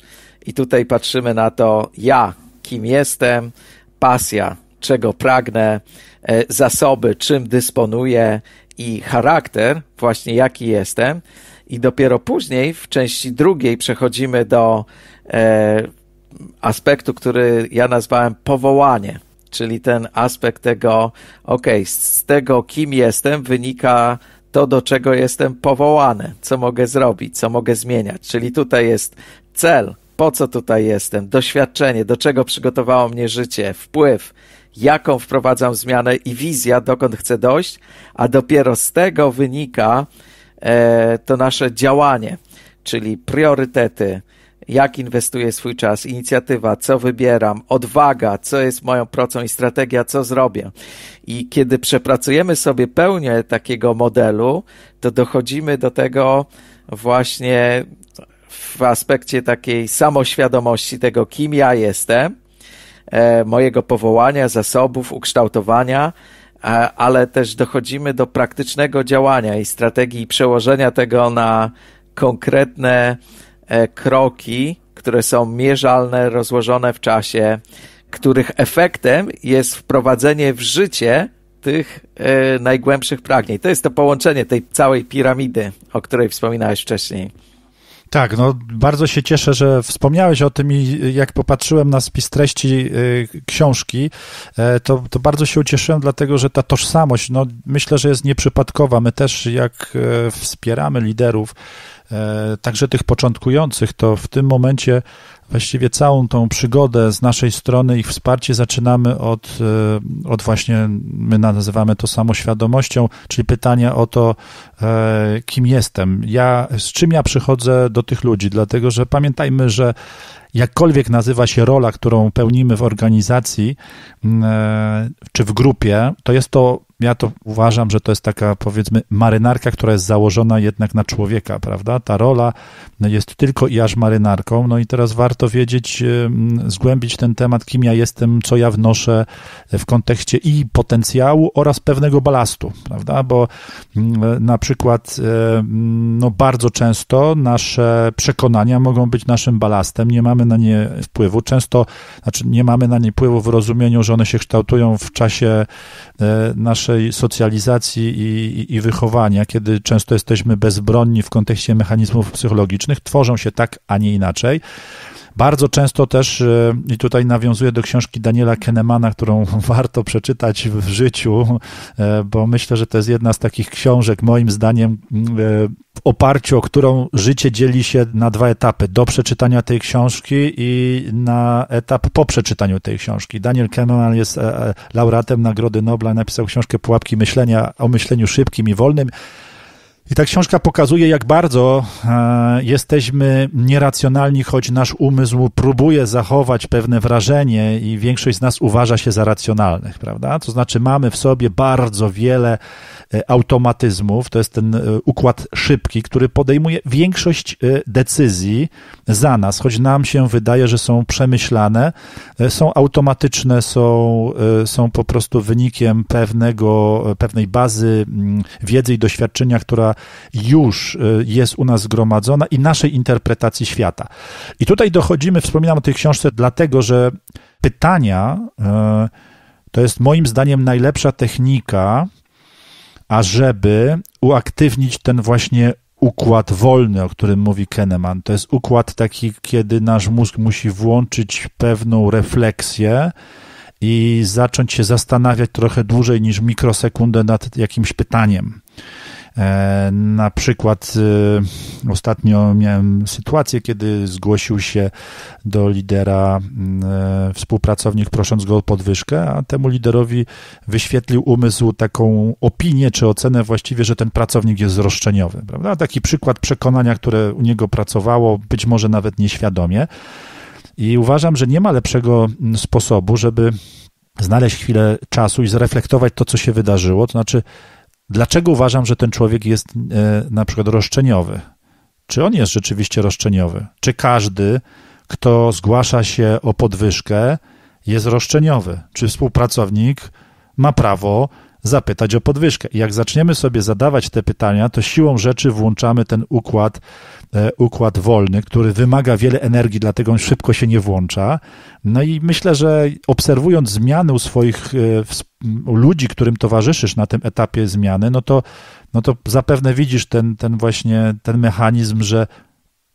I tutaj patrzymy na to ja, kim jestem, pasja, czego pragnę, E, zasoby, czym dysponuję i charakter, właśnie jaki jestem. I dopiero później w części drugiej przechodzimy do e, aspektu, który ja nazwałem powołanie, czyli ten aspekt tego, ok, z tego kim jestem wynika to, do czego jestem powołany, co mogę zrobić, co mogę zmieniać. Czyli tutaj jest cel, po co tutaj jestem, doświadczenie, do czego przygotowało mnie życie, wpływ, jaką wprowadzam zmianę i wizja, dokąd chcę dojść, a dopiero z tego wynika e, to nasze działanie, czyli priorytety, jak inwestuję swój czas, inicjatywa, co wybieram, odwaga, co jest moją pracą i strategia, co zrobię. I kiedy przepracujemy sobie pełnię takiego modelu, to dochodzimy do tego właśnie w aspekcie takiej samoświadomości tego, kim ja jestem, E, mojego powołania, zasobów, ukształtowania, e, ale też dochodzimy do praktycznego działania i strategii przełożenia tego na konkretne e, kroki, które są mierzalne, rozłożone w czasie, których efektem jest wprowadzenie w życie tych najgłębszych pragnień. To jest to połączenie tej całej piramidy, o której wspominałeś wcześniej. Tak, no bardzo się cieszę, że wspomniałeś o tym i jak popatrzyłem na spis treści y, książki, e, to, to bardzo się ucieszyłem, dlatego że ta tożsamość, no myślę, że jest nieprzypadkowa. My też jak e, wspieramy liderów, e, także tych początkujących, to w tym momencie właściwie całą tą przygodę z naszej strony, ich wsparcie zaczynamy od, e, od właśnie, my nazywamy to samoświadomością, czyli pytania o to, e, kim jestem, ja, z czym ja przychodzę do tych ludzi, dlatego że pamiętajmy, że jakkolwiek nazywa się rola, którą pełnimy w organizacji e, czy w grupie, to jest to ja to uważam, że to jest taka powiedzmy marynarka, która jest założona jednak na człowieka, prawda? Ta rola jest tylko i aż marynarką. No i teraz warto wiedzieć, zgłębić ten temat, kim ja jestem, co ja wnoszę w kontekście i potencjału oraz pewnego balastu, prawda? Bo mm, na przykład e, mm, no bardzo często nasze przekonania mogą być naszym balastem, nie mamy na nie wpływu. Często, znaczy nie mamy na nie wpływu w rozumieniu, że one się kształtują w czasie e, naszej naszej socjalizacji i, i, i wychowania, kiedy często jesteśmy bezbronni w kontekście mechanizmów psychologicznych, tworzą się tak, a nie inaczej. Bardzo często też, e, i tutaj nawiązuję do książki Daniela Kenemana, którą warto przeczytać w życiu, e, bo myślę, że to jest jedna z takich książek, moim zdaniem, e, w oparciu o którą życie dzieli się na dwa etapy: do przeczytania tej książki i na etap po przeczytaniu tej książki. Daniel Kenneman jest laureatem Nagrody Nobla, napisał książkę Pułapki Myślenia o myśleniu szybkim i wolnym. I ta książka pokazuje, jak bardzo e, jesteśmy nieracjonalni, choć nasz umysł próbuje zachować pewne wrażenie i większość z nas uważa się za racjonalnych, prawda? To znaczy, mamy w sobie bardzo wiele e, automatyzmów, to jest ten e, układ szybki, który podejmuje większość e, decyzji za nas, choć nam się wydaje, że są przemyślane, e, są automatyczne, są, e, są po prostu wynikiem pewnego, pewnej bazy m, mm, wiedzy i doświadczenia, która już y, jest u nas zgromadzona i naszej interpretacji świata. I tutaj dochodzimy, wspominam o tej książce, dlatego że pytania y, to jest moim zdaniem najlepsza technika, ażeby uaktywnić ten właśnie układ wolny, o którym mówi Keneman, To jest układ taki, kiedy nasz mózg musi włączyć pewną refleksję i zacząć się zastanawiać trochę dłużej niż mikrosekundę nad jakimś pytaniem. E, na przykład y, ostatnio miałem sytuację, kiedy zgłosił się do lidera mm, e, współpracownik, prosząc go o podwyżkę, a temu liderowi wyświetlił umysł taką opinię czy ocenę właściwie, że ten pracownik jest roszczeniowy. Prawda? Taki przykład przekonania, które u niego pracowało, być może nawet nieświadomie. I uważam, że nie ma lepszego mm, sposobu, żeby znaleźć chwilę czasu i zreflektować to, co się wydarzyło. To znaczy, dlaczego uważam, że ten człowiek jest e, na przykład roszczeniowy? Czy on jest rzeczywiście roszczeniowy? Czy każdy, kto zgłasza się o podwyżkę, jest roszczeniowy? Czy współpracownik ma prawo zapytać o podwyżkę? I jak zaczniemy sobie zadawać te pytania, to siłą rzeczy włączamy ten układ E, układ wolny, który wymaga wiele energii, dlatego on szybko się nie włącza. No i myślę, że obserwując zmiany u swoich e, u ludzi, którym towarzyszysz na tym etapie zmiany, no to, no to zapewne widzisz ten, ten właśnie ten mechanizm, że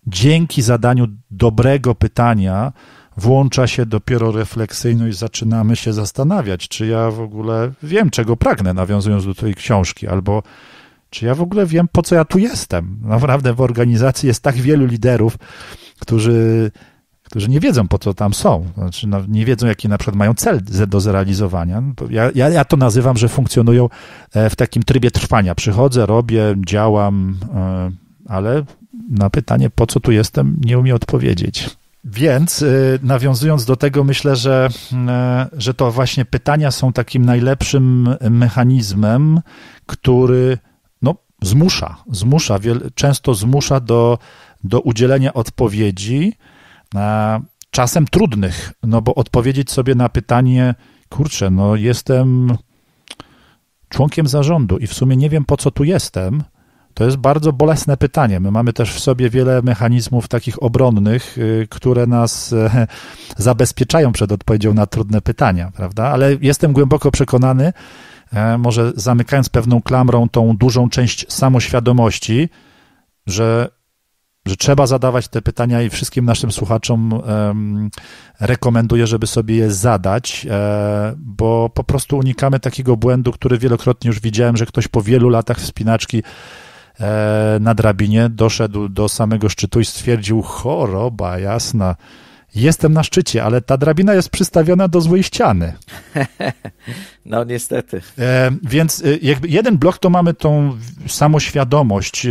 dzięki zadaniu dobrego pytania włącza się dopiero refleksyjność, zaczynamy się zastanawiać, czy ja w ogóle wiem, czego pragnę, nawiązując do tej książki, albo czy ja w ogóle wiem, po co ja tu jestem? Naprawdę w organizacji jest tak wielu liderów, którzy, którzy nie wiedzą, po co tam są. Znaczy, no, nie wiedzą, jaki na przykład mają cel do zrealizowania. No, ja, ja, ja to nazywam, że funkcjonują e, w takim trybie trwania. Przychodzę, robię, działam, e, ale na pytanie, po co tu jestem, nie umie odpowiedzieć. Więc e, nawiązując do tego, myślę, że, że to właśnie pytania są takim najlepszym mechanizmem, który zmusza, zmusza, często zmusza do, do udzielenia odpowiedzi, czasem trudnych, no bo odpowiedzieć sobie na pytanie, kurczę, no jestem członkiem zarządu i w sumie nie wiem po co tu jestem, to jest bardzo bolesne pytanie. My mamy też w sobie wiele mechanizmów takich obronnych, y, które nas e, zabezpieczają przed odpowiedzią na trudne pytania, prawda? Ale jestem głęboko przekonany, E, może zamykając pewną klamrą tą dużą część samoświadomości, że, że trzeba zadawać te pytania i wszystkim naszym słuchaczom um, rekomenduję, żeby sobie je zadać, e, bo po prostu unikamy takiego błędu, który wielokrotnie już widziałem, że ktoś po wielu latach wspinaczki e, na drabinie doszedł do samego szczytu i stwierdził choroba jasna Jestem na szczycie, ale ta drabina jest przystawiona do złej ściany. No niestety. E, więc e, jakby jeden blok to mamy tą samoświadomość e,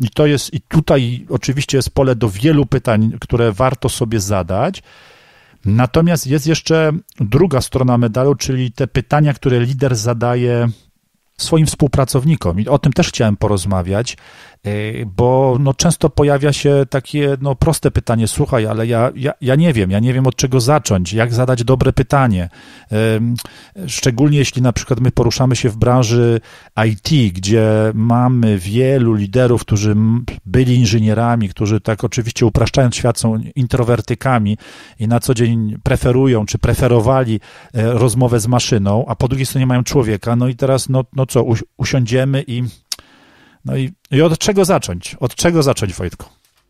i to jest, i tutaj oczywiście jest pole do wielu pytań, które warto sobie zadać. Natomiast jest jeszcze druga strona medalu, czyli te pytania, które lider zadaje swoim współpracownikom. I o tym też chciałem porozmawiać. E, bo no, często pojawia się takie no, proste pytanie, słuchaj, ale ja, ja, ja nie wiem, ja nie wiem od czego zacząć, jak zadać dobre pytanie. Szczególnie jeśli na przykład my poruszamy się w branży IT, gdzie mamy wielu liderów, którzy byli inżynierami, którzy tak oczywiście upraszczając świat są introwertykami i na co dzień preferują czy preferowali e, rozmowę z maszyną, a po drugiej stronie mają człowieka, no i teraz no, no co, usiądziemy i no i, i od czego zacząć? Od czego zacząć, Wojtku?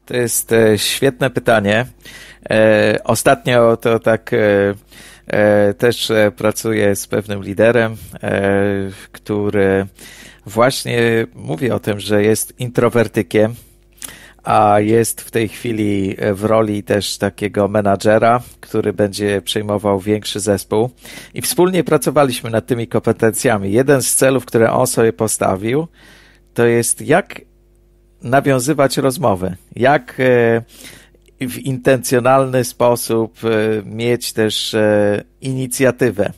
To jest e, świetne pytanie. E, ostatnio to tak e, też pracuję z pewnym liderem, który właśnie mówi o tym, że jest introwertykiem, a jest w tej chwili w roli też takiego menadżera, który będzie przejmował większy zespół. I wspólnie pracowaliśmy nad tymi kompetencjami. Jeden z celów, które on sobie postawił, to jest jak nawiązywać rozmowy, jak e, w intencjonalny sposób e, mieć też e, inicjatywę.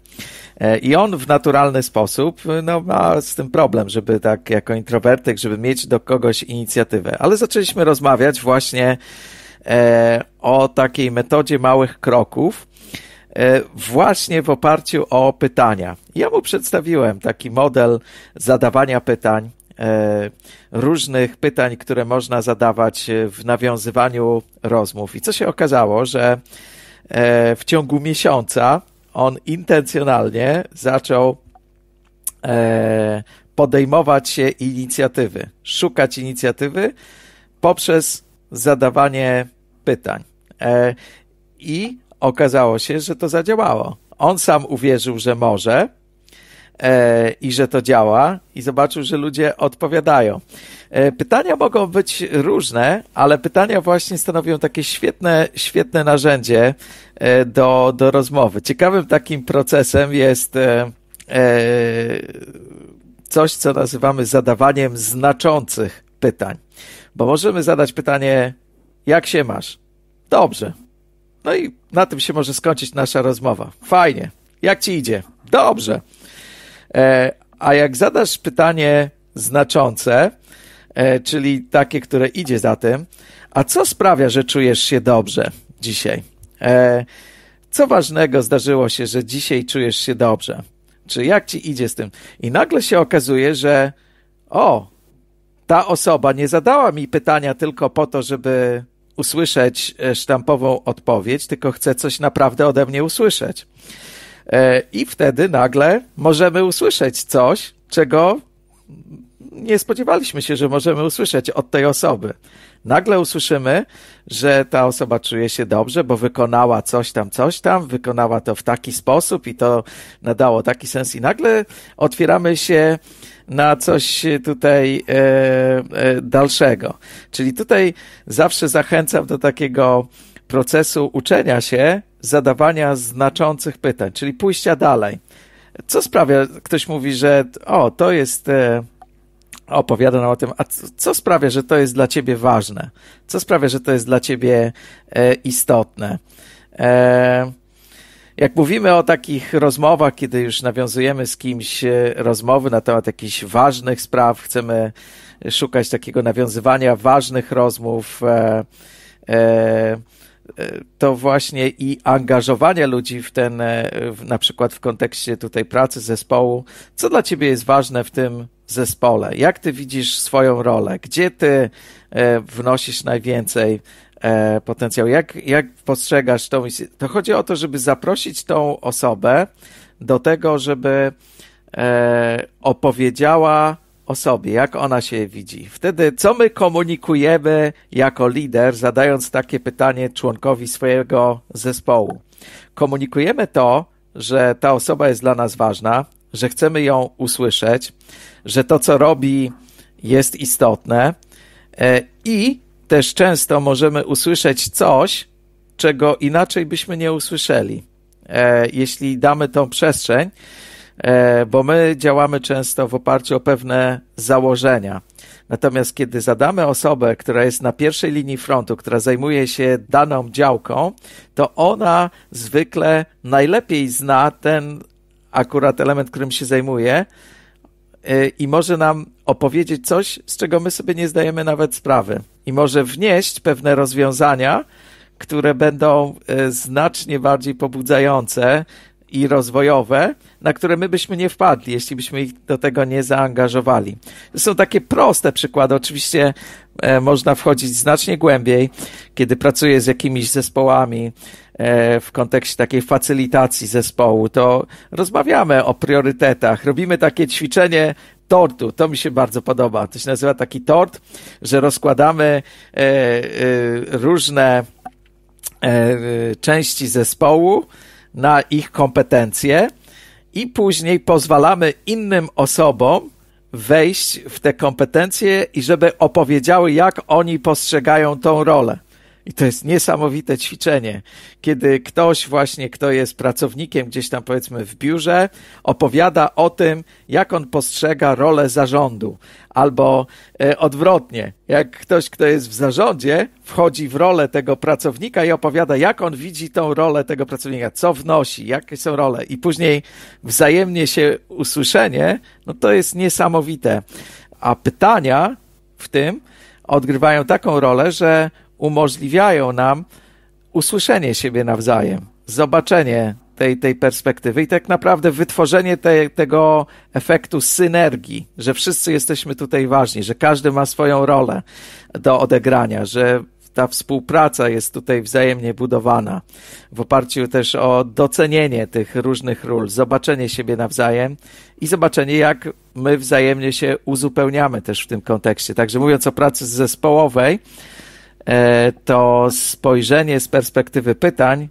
I on w naturalny sposób no, ma z tym problem, żeby tak jako introwertyk, żeby mieć do kogoś inicjatywę. Ale zaczęliśmy rozmawiać właśnie o takiej metodzie małych kroków, właśnie w oparciu o pytania. Ja mu przedstawiłem taki model zadawania pytań. E, różnych pytań, które można zadawać e, w nawiązywaniu rozmów. I co się okazało, że e, w ciągu miesiąca on intencjonalnie zaczął podejmować się inicjatywy, szukać inicjatywy poprzez zadawanie pytań. I okazało się, że to zadziałało. On sam uwierzył, że może, E, i że to działa i zobaczył, że ludzie odpowiadają. E, pytania mogą być różne, ale pytania właśnie stanowią takie świetne, świetne narzędzie e, do, do rozmowy. Ciekawym takim procesem jest coś, co nazywamy zadawaniem znaczących pytań, bo możemy zadać pytanie, jak się masz? Dobrze. No i na tym się może skończyć nasza rozmowa. Fajnie. Jak ci idzie? Dobrze. E, a jak zadasz pytanie znaczące, e, czyli takie, które idzie za tym, a co sprawia, że czujesz się dobrze dzisiaj? E, co ważnego zdarzyło się, że dzisiaj czujesz się dobrze? Czy jak ci idzie z tym? I nagle się okazuje, że o, ta osoba nie zadała mi pytania tylko po to, żeby usłyszeć sztampową odpowiedź, tylko chce coś naprawdę ode mnie usłyszeć. E, I wtedy nagle możemy usłyszeć coś, czego nie spodziewaliśmy się, że możemy usłyszeć od tej osoby. Nagle usłyszymy, że ta osoba czuje się dobrze, bo wykonała coś tam, coś tam, wykonała to w taki sposób i to nadało taki sens. I nagle otwieramy się na coś tutaj e, e, dalszego. Czyli tutaj zawsze zachęcam do takiego procesu uczenia się, zadawania znaczących pytań, czyli pójścia dalej. Co sprawia, ktoś mówi, że o, to jest. E, opowiada nam o tym, a co sprawia, że to jest dla ciebie ważne? Co sprawia, że to jest dla ciebie e, istotne? E, jak mówimy o takich rozmowach, kiedy już nawiązujemy z kimś e, rozmowy na temat jakichś ważnych spraw, chcemy szukać takiego nawiązywania ważnych rozmów, e, e E, to właśnie i angażowanie ludzi w ten, e, na przykład w kontekście tutaj pracy zespołu, co dla ciebie jest ważne w tym zespole? Jak ty widzisz swoją rolę? Gdzie ty e, wnosisz najwięcej potencjału Jak, jak postrzegasz tą misję? To chodzi o to, żeby zaprosić tą osobę do tego, żeby opowiedziała o sobie, jak ona się widzi. Wtedy, co my komunikujemy jako lider, zadając takie pytanie członkowi swojego zespołu? Komunikujemy to, że ta osoba jest dla nas ważna, że chcemy ją usłyszeć, że to, co robi, jest istotne e, i też często możemy usłyszeć coś, czego inaczej byśmy nie usłyszeli, e, jeśli damy tą przestrzeń. E, bo my działamy często w oparciu o pewne założenia. Natomiast kiedy zadamy osobę, która jest na pierwszej linii frontu, która zajmuje się daną działką, to ona zwykle najlepiej zna ten akurat element, którym się zajmuje e, i może nam opowiedzieć coś, z czego my sobie nie zdajemy nawet sprawy. I może wnieść pewne rozwiązania, które będą e, znacznie bardziej pobudzające i rozwojowe, na które my byśmy nie wpadli, jeśli byśmy ich do tego nie zaangażowali. To są takie proste przykłady. Oczywiście e, można wchodzić znacznie głębiej, kiedy pracuję z jakimiś zespołami e, w kontekście takiej facylitacji zespołu, to rozmawiamy o priorytetach, robimy takie ćwiczenie tortu. To mi się bardzo podoba. To się nazywa taki tort, że rozkładamy e, e różne e, części zespołu, na ich kompetencje i później pozwalamy innym osobom wejść w te kompetencje i żeby opowiedziały, jak oni postrzegają tą rolę. I to jest niesamowite ćwiczenie, kiedy ktoś właśnie, kto jest pracownikiem gdzieś tam powiedzmy w biurze, opowiada o tym, jak on postrzega rolę zarządu, albo e, odwrotnie, jak ktoś, kto jest w zarządzie, wchodzi w rolę tego pracownika i opowiada, jak on widzi tą rolę tego pracownika, co wnosi, jakie są role, i później wzajemnie się usłyszenie, no to jest niesamowite. A pytania w tym odgrywają taką rolę, że umożliwiają nam usłyszenie siebie nawzajem, zobaczenie tej, tej perspektywy i tak naprawdę wytworzenie te, tego efektu synergii, że wszyscy jesteśmy tutaj ważni, że każdy ma swoją rolę do odegrania, że ta współpraca jest tutaj wzajemnie budowana w oparciu też o docenienie tych różnych ról, zobaczenie siebie nawzajem i zobaczenie, jak my wzajemnie się uzupełniamy też w tym kontekście. Także mówiąc o pracy zespołowej, E, to spojrzenie z perspektywy pytań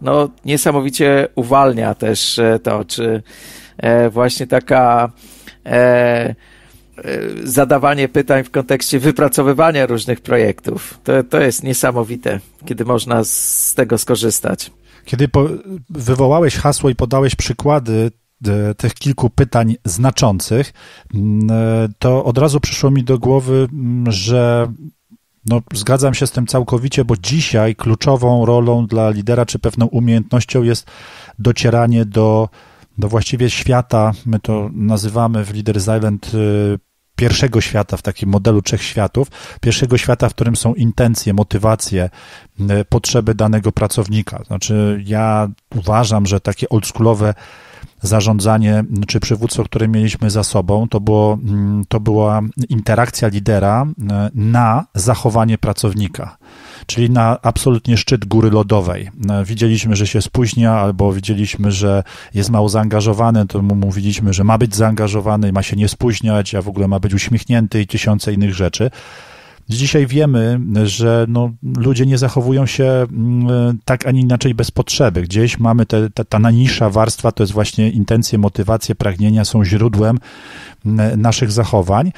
no, niesamowicie uwalnia też e, to, czy e, właśnie taka zadawanie pytań w kontekście wypracowywania różnych projektów. To, to jest niesamowite, kiedy można z tego skorzystać. Kiedy wywołałeś hasło i podałeś przykłady tych kilku pytań znaczących, mm, to od razu przyszło mi do głowy, mm, że no, zgadzam się z tym całkowicie, bo dzisiaj kluczową rolą dla lidera, czy pewną umiejętnością jest docieranie do, do właściwie świata, my to nazywamy w Leaders Island y, pierwszego świata, w takim modelu trzech światów, pierwszego świata, w którym są intencje, motywacje, y, potrzeby danego pracownika. Znaczy, ja uważam, że takie oldschoolowe zarządzanie czy przywództwo, które mieliśmy za sobą, to, było, mm, to była interakcja lidera e, na zachowanie pracownika czyli na absolutnie szczyt góry lodowej. E, widzieliśmy, że się spóźnia, albo widzieliśmy, że jest mało zaangażowany, to mu mówiliśmy, że ma być zaangażowany, ma się nie spóźniać, a w ogóle ma być uśmiechnięty i tysiące innych rzeczy. Dzisiaj wiemy, że no, ludzie nie zachowują się mm, tak, ani inaczej bez potrzeby. Gdzieś mamy te, ta, ta najniższa warstwa, to jest właśnie intencje, motywacje, pragnienia są źródłem mm, naszych zachowań.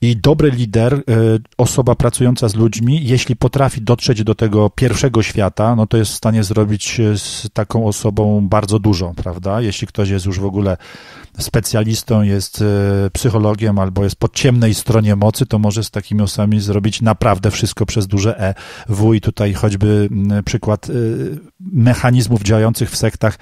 I dobry lider, e, osoba pracująca z ludźmi, jeśli potrafi dotrzeć do tego pierwszego świata, no to jest w stanie zrobić e, z taką osobą bardzo dużo, prawda? Jeśli ktoś jest już w ogóle specjalistą, jest e, psychologiem albo jest po ciemnej stronie mocy, to może z takimi osobami zrobić naprawdę wszystko przez duże E. W i tutaj choćby przykład mechanizmów działających w sektach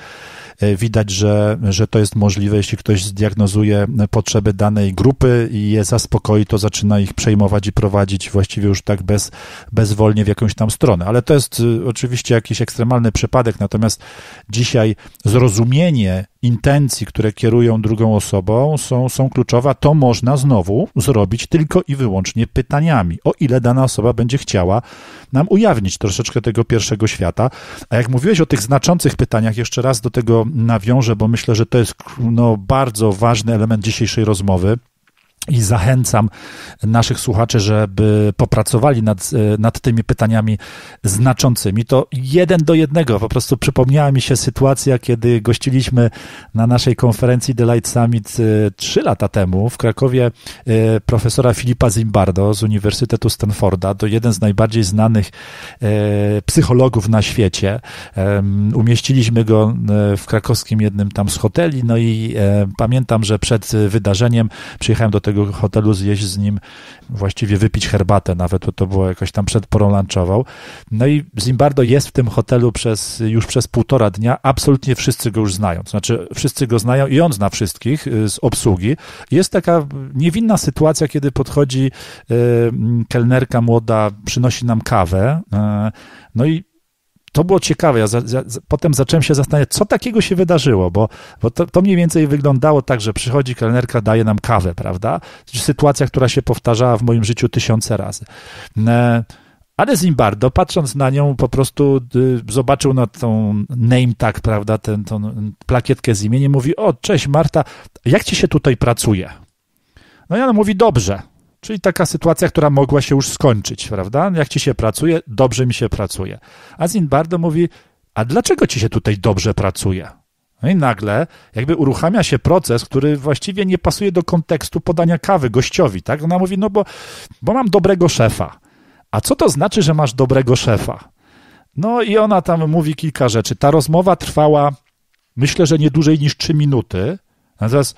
E, widać, że, że to jest możliwe, jeśli ktoś zdiagnozuje potrzeby danej grupy i je zaspokoi, to zaczyna ich przejmować i prowadzić właściwie już tak bez, bezwolnie w jakąś tam stronę. Ale to jest y, oczywiście jakiś ekstremalny przypadek, natomiast dzisiaj zrozumienie intencji, które kierują drugą osobą, są, są kluczowe, to można znowu zrobić tylko i wyłącznie pytaniami, o ile dana osoba będzie chciała nam ujawnić troszeczkę tego pierwszego świata. A jak mówiłeś o tych znaczących pytaniach, jeszcze raz do tego nawiążę, bo myślę, że to jest no, bardzo ważny element dzisiejszej rozmowy. I zachęcam naszych słuchaczy, żeby popracowali nad, e, nad tymi pytaniami znaczącymi. To jeden do jednego. Po prostu przypomniała mi się sytuacja, kiedy gościliśmy na naszej konferencji The Light Summit e, trzy lata temu w Krakowie e, profesora Filipa Zimbardo z Uniwersytetu Stanforda. To jeden z najbardziej znanych psychologów na świecie. Umieściliśmy go w krakowskim jednym tam z hoteli. No i pamiętam, że przed wydarzeniem przyjechałem do tego tego hotelu, zjeść z nim, właściwie wypić herbatę nawet, to, to było jakoś tam przed porą lunchową. No i Zimbardo jest w tym hotelu przez, już przez półtora dnia, absolutnie wszyscy go już znają, to znaczy wszyscy go znają i on zna wszystkich y, z obsługi. Jest taka niewinna sytuacja, kiedy podchodzi y, kelnerka młoda, przynosi nam kawę, y, no i to było ciekawe. Ja za, za, potem zacząłem się zastanawiać, co takiego się wydarzyło, bo, bo to, to, mniej więcej wyglądało tak, że przychodzi kelnerka, daje nam kawę, prawda? Sytuacja, która się powtarzała w moim życiu tysiące razy. E, ale Zimbardo, patrząc na nią, po prostu y, zobaczył na tą name tag, prawda, tę plakietkę z imieniem, mówi, o, cześć Marta, jak ci się tutaj pracuje? No i ona mówi, dobrze. Czyli taka sytuacja, która mogła się już skończyć, prawda? Jak ci się pracuje, dobrze mi się pracuje. A Zimbardo mówi, a dlaczego ci się tutaj dobrze pracuje? No i nagle jakby uruchamia się proces, który właściwie nie pasuje do kontekstu podania kawy gościowi, tak? Ona mówi, no bo, bo mam dobrego szefa. A co to znaczy, że masz dobrego szefa? No i ona tam mówi kilka rzeczy. Ta rozmowa trwała, myślę, że nie dłużej niż trzy minuty. Natomiast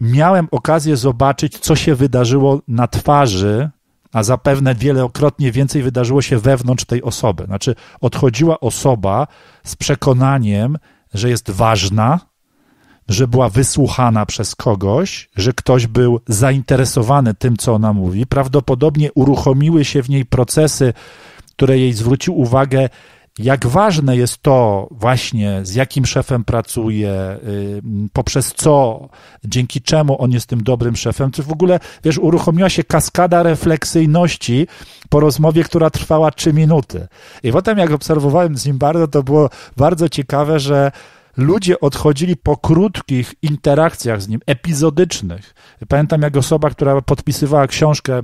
miałem okazję zobaczyć, co się wydarzyło na twarzy, a zapewne wielokrotnie więcej wydarzyło się wewnątrz tej osoby. Znaczy, odchodziła osoba z przekonaniem, że jest ważna, że była wysłuchana przez kogoś, że ktoś był zainteresowany tym, co ona mówi. Prawdopodobnie uruchomiły się w niej procesy, które jej zwrócił uwagę jak ważne jest to właśnie, z jakim szefem pracuje, y, poprzez co, dzięki czemu on jest tym dobrym szefem, czy w ogóle, wiesz, uruchomiła się kaskada refleksyjności po rozmowie, która trwała trzy minuty. I potem, jak obserwowałem z nim bardzo, to było bardzo ciekawe, że ludzie odchodzili po krótkich interakcjach z nim, epizodycznych. Pamiętam, jak osoba, która podpisywała książkę,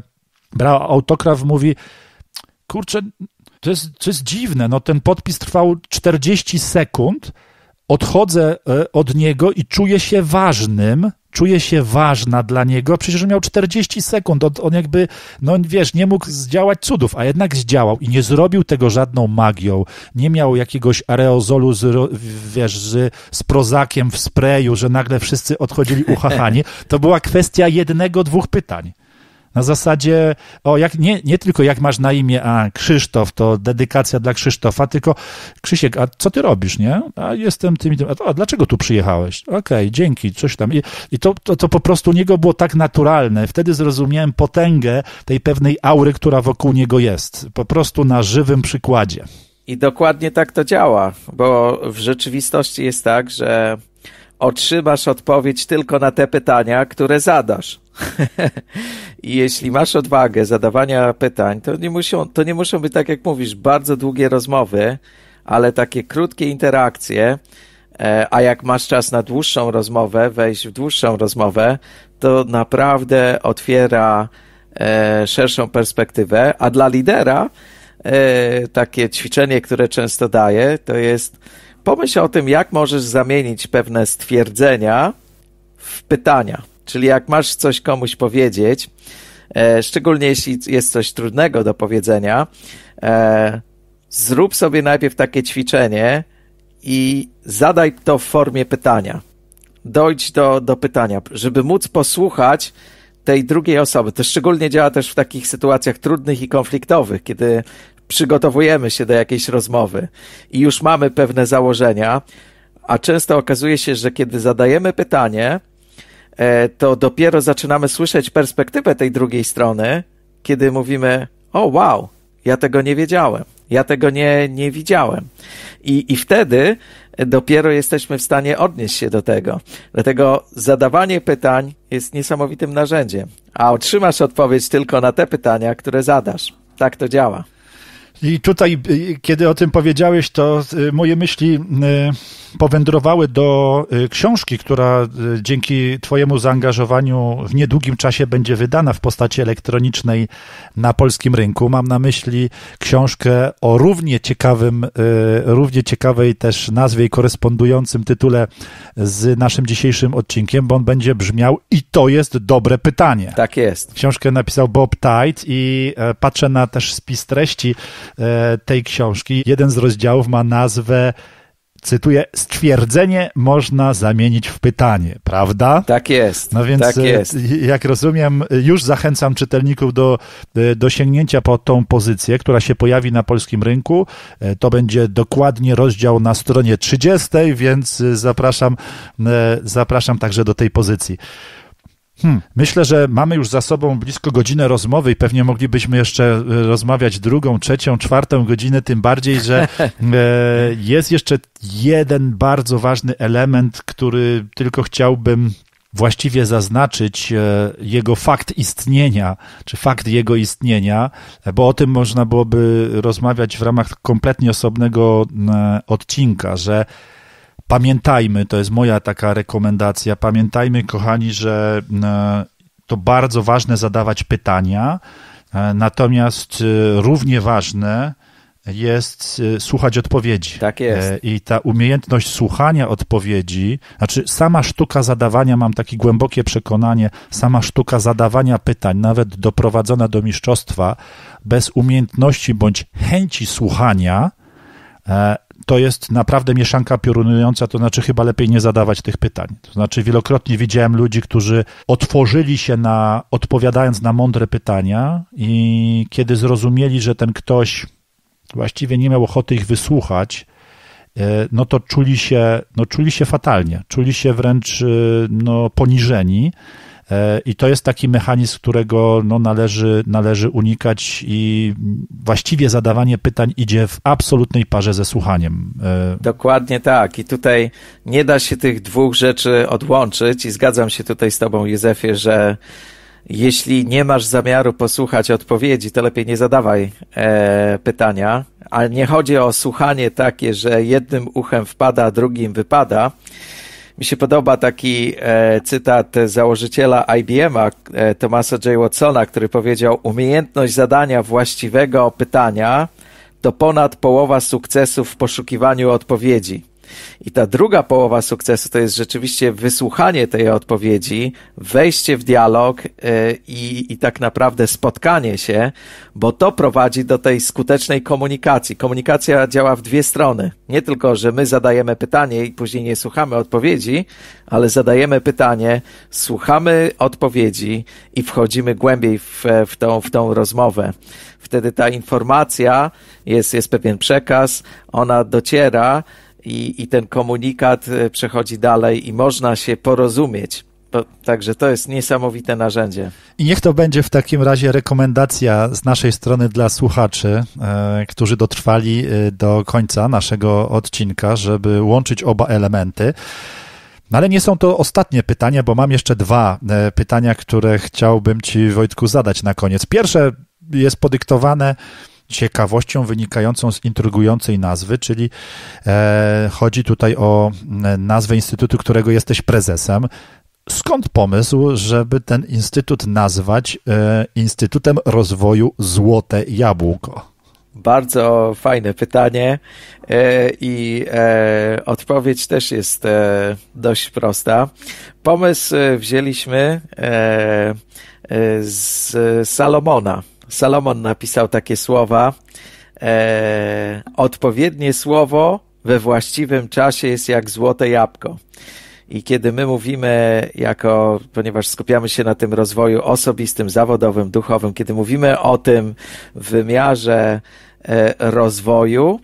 brała autokraw, mówi, kurczę, to jest, to jest dziwne. No, ten podpis trwał 40 sekund. Odchodzę e, od niego i czuję się ważnym, czuję się ważna dla niego, przecież miał 40 sekund, on, on, jakby, no wiesz, nie mógł zdziałać cudów, a jednak zdziałał i nie zrobił tego żadną magią, nie miał jakiegoś areozolu z, wiesz, z, z prozakiem w sprayu, że nagle wszyscy odchodzili uchachani, to była kwestia jednego, dwóch pytań. Na zasadzie, o, jak, nie, nie tylko jak masz na imię, a Krzysztof, to dedykacja dla Krzysztofa, tylko Krzysiek, a co ty robisz, nie? A jestem tym i tym. A, dlaczego tu przyjechałeś? Okej, okay, dzięki, coś tam. I, i to, to, to po prostu u niego było tak naturalne. Wtedy zrozumiałem potęgę tej pewnej aury, która wokół niego jest. Po prostu na żywym przykładzie. I dokładnie tak to działa, bo w rzeczywistości jest tak, że otrzymasz odpowiedź tylko na te pytania, które zadasz. I jeśli masz odwagę zadawania pytań, to nie, muszą, to nie muszą być, tak jak mówisz, bardzo długie rozmowy, ale takie krótkie interakcje. E, a jak masz czas na dłuższą rozmowę, wejść w dłuższą rozmowę, to naprawdę otwiera e, szerszą perspektywę. A dla lidera e, takie ćwiczenie, które często daję, to jest pomyśl o tym, jak możesz zamienić pewne stwierdzenia w pytania. Czyli jak masz coś komuś powiedzieć, e, szczególnie jeśli jest coś trudnego do powiedzenia, e, zrób sobie najpierw takie ćwiczenie i zadaj to w formie pytania. Dojdź do, do pytania, żeby móc posłuchać tej drugiej osoby. To szczególnie działa też w takich sytuacjach trudnych i konfliktowych, kiedy przygotowujemy się do jakiejś rozmowy i już mamy pewne założenia, a często okazuje się, że kiedy zadajemy pytanie, e, to dopiero zaczynamy słyszeć perspektywę tej drugiej strony, kiedy mówimy: O, wow, ja tego nie wiedziałem, ja tego nie, nie widziałem. I, I wtedy dopiero jesteśmy w stanie odnieść się do tego. Dlatego zadawanie pytań jest niesamowitym narzędziem, a otrzymasz odpowiedź tylko na te pytania, które zadasz. Tak to działa. I tutaj, y, kiedy o tym powiedziałeś, to y, moje myśli y, powędrowały do książki, która dzięki Twojemu zaangażowaniu w niedługim czasie będzie wydana w postaci elektronicznej na polskim rynku. Mam na myśli książkę o równie ciekawym, równie ciekawej też nazwie i korespondującym tytule z naszym dzisiejszym odcinkiem, bo on będzie brzmiał I to jest dobre pytanie. Tak jest. Książkę napisał Bob Tite i e, patrzę na też spis treści E, tej książki. Jeden z rozdziałów ma nazwę cytuję, stwierdzenie można zamienić w pytanie, prawda? Tak jest. No więc, tak e, jest. jak rozumiem, już zachęcam czytelników do, e, do sięgnięcia po tą pozycję, która się pojawi na polskim rynku. To będzie dokładnie rozdział na stronie 30, więc zapraszam, zapraszam także do tej pozycji. Hmm. Myślę, że mamy już za sobą blisko godzinę rozmowy i pewnie moglibyśmy jeszcze e, rozmawiać drugą, trzecią, czwartą godzinę, tym bardziej, że e, jest jeszcze jeden bardzo ważny element, który tylko chciałbym właściwie zaznaczyć e, jego fakt istnienia, czy fakt jego istnienia, bo o tym można byłoby rozmawiać w ramach kompletnie osobnego odcinka, że Pamiętajmy, to jest moja taka rekomendacja, pamiętajmy, kochani, że e, to bardzo ważne zadawać pytania, e, natomiast e, równie ważne jest słuchać odpowiedzi. Tak jest. I ta umiejętność słuchania odpowiedzi, znaczy sama sztuka zadawania, mam takie głębokie przekonanie, sama sztuka zadawania pytań, nawet doprowadzona do mistrzostwa, bez umiejętności bądź chęci słuchania, to jest naprawdę mieszanka piorunująca, to znaczy chyba lepiej nie zadawać tych pytań. To znaczy wielokrotnie widziałem ludzi, którzy otworzyli się na, odpowiadając na mądre pytania i kiedy zrozumieli, że ten ktoś właściwie nie miał ochoty ich wysłuchać, e, no to czuli się, no czuli się fatalnie, czuli się wręcz e, no, poniżeni E, I to jest taki mechanizm, którego no, należy, należy unikać i właściwie zadawanie pytań idzie w absolutnej parze ze słuchaniem. E, Dokładnie tak. I tutaj nie da się tych dwóch rzeczy odłączyć i zgadzam się tutaj z tobą, Józefie, że jeśli nie masz zamiaru posłuchać odpowiedzi, to lepiej nie zadawaj e, pytania. A nie chodzi o słuchanie takie, że jednym uchem wpada, drugim wypada mi się podoba taki e, cytat założyciela IBM-a, e, Thomasa J. Watsona, który powiedział: Umiejętność zadania właściwego pytania to ponad połowa sukcesu w poszukiwaniu odpowiedzi. I ta druga połowa sukcesu to jest rzeczywiście wysłuchanie tej odpowiedzi, wejście w dialog y, i, i tak naprawdę spotkanie się, bo to prowadzi do tej skutecznej komunikacji. Komunikacja działa w dwie strony. Nie tylko, że my zadajemy pytanie i później nie słuchamy odpowiedzi, ale zadajemy pytanie, słuchamy odpowiedzi i wchodzimy głębiej w, w, tą, w tą rozmowę. Wtedy ta informacja jest, jest pewien przekaz, ona dociera i, i ten komunikat e, przechodzi dalej i można się porozumieć. także to jest niesamowite narzędzie. I niech to będzie w takim razie rekomendacja z naszej strony dla słuchaczy, e, którzy dotrwali e, do końca naszego odcinka, żeby łączyć oba elementy. No ale nie są to ostatnie pytania, bo mam jeszcze dwa e, pytania, które chciałbym Ci, Wojtku, zadać na koniec. Pierwsze jest podyktowane ciekawością wynikającą z intrygującej nazwy, czyli e, chodzi tutaj o nazwę instytutu, którego jesteś prezesem. Skąd pomysł, żeby ten instytut nazwać e, Instytutem Rozwoju Złote Jabłko? Bardzo fajne pytanie e, i e, odpowiedź też jest e, dość prosta. Pomysł wzięliśmy z Salomona. Salomon napisał takie słowa. E, odpowiednie słowo we właściwym czasie jest jak złote jabłko. I kiedy my mówimy, jako, ponieważ skupiamy się na tym rozwoju osobistym, zawodowym, duchowym, kiedy mówimy o tym wymiarze e, rozwoju,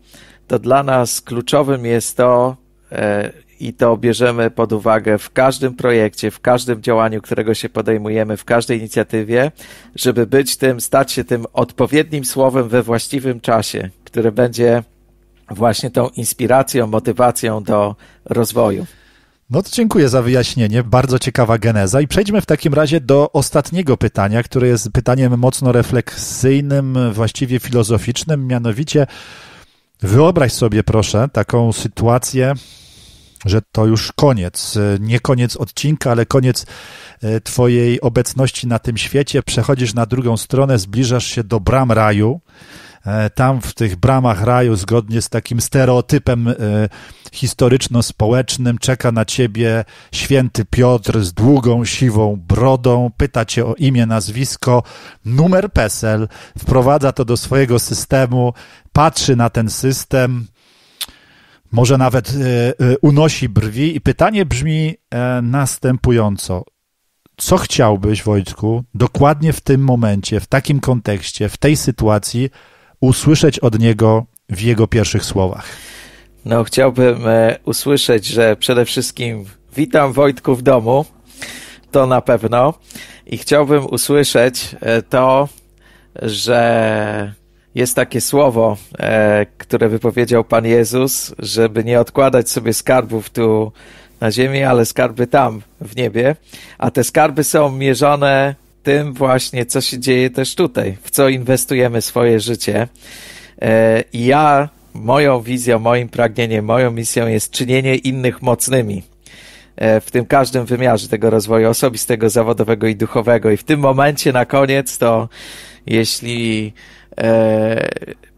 to dla nas kluczowym jest to, e, i to bierzemy pod uwagę w każdym projekcie, w każdym działaniu, którego się podejmujemy, w każdej inicjatywie, żeby być tym, stać się tym odpowiednim słowem we właściwym czasie, które będzie właśnie tą inspiracją, motywacją do rozwoju. No to dziękuję za wyjaśnienie. Bardzo ciekawa geneza. I przejdźmy w takim razie do ostatniego pytania, które jest pytaniem mocno refleksyjnym, właściwie filozoficznym, mianowicie wyobraź sobie, proszę, taką sytuację, że to już koniec. E, nie koniec odcinka, ale koniec e, Twojej obecności na tym świecie. Przechodzisz na drugą stronę, zbliżasz się do bram raju. E, tam w tych bramach raju, zgodnie z takim stereotypem historyczno-społecznym, czeka na ciebie święty Piotr z długą, siwą brodą, pyta cię o imię, nazwisko, numer PESEL, wprowadza to do swojego systemu, patrzy na ten system, może nawet e, e, unosi brwi. I pytanie brzmi e, następująco. Co chciałbyś, Wojtku, dokładnie w tym momencie, w takim kontekście, w tej sytuacji usłyszeć od niego w jego pierwszych słowach? No, chciałbym usłyszeć, że przede wszystkim witam Wojtku w domu. To na pewno. I chciałbym usłyszeć to, że jest takie słowo, e, które wypowiedział Pan Jezus, żeby nie odkładać sobie skarbów tu na ziemi, ale skarby tam, w niebie. A te skarby są mierzone tym właśnie, co się dzieje też tutaj, w co inwestujemy swoje życie. E, I ja, moją wizją, moim pragnieniem, moją misją jest czynienie innych mocnymi e, w tym każdym wymiarze tego rozwoju osobistego, zawodowego i duchowego. I w tym momencie na koniec to jeśli E,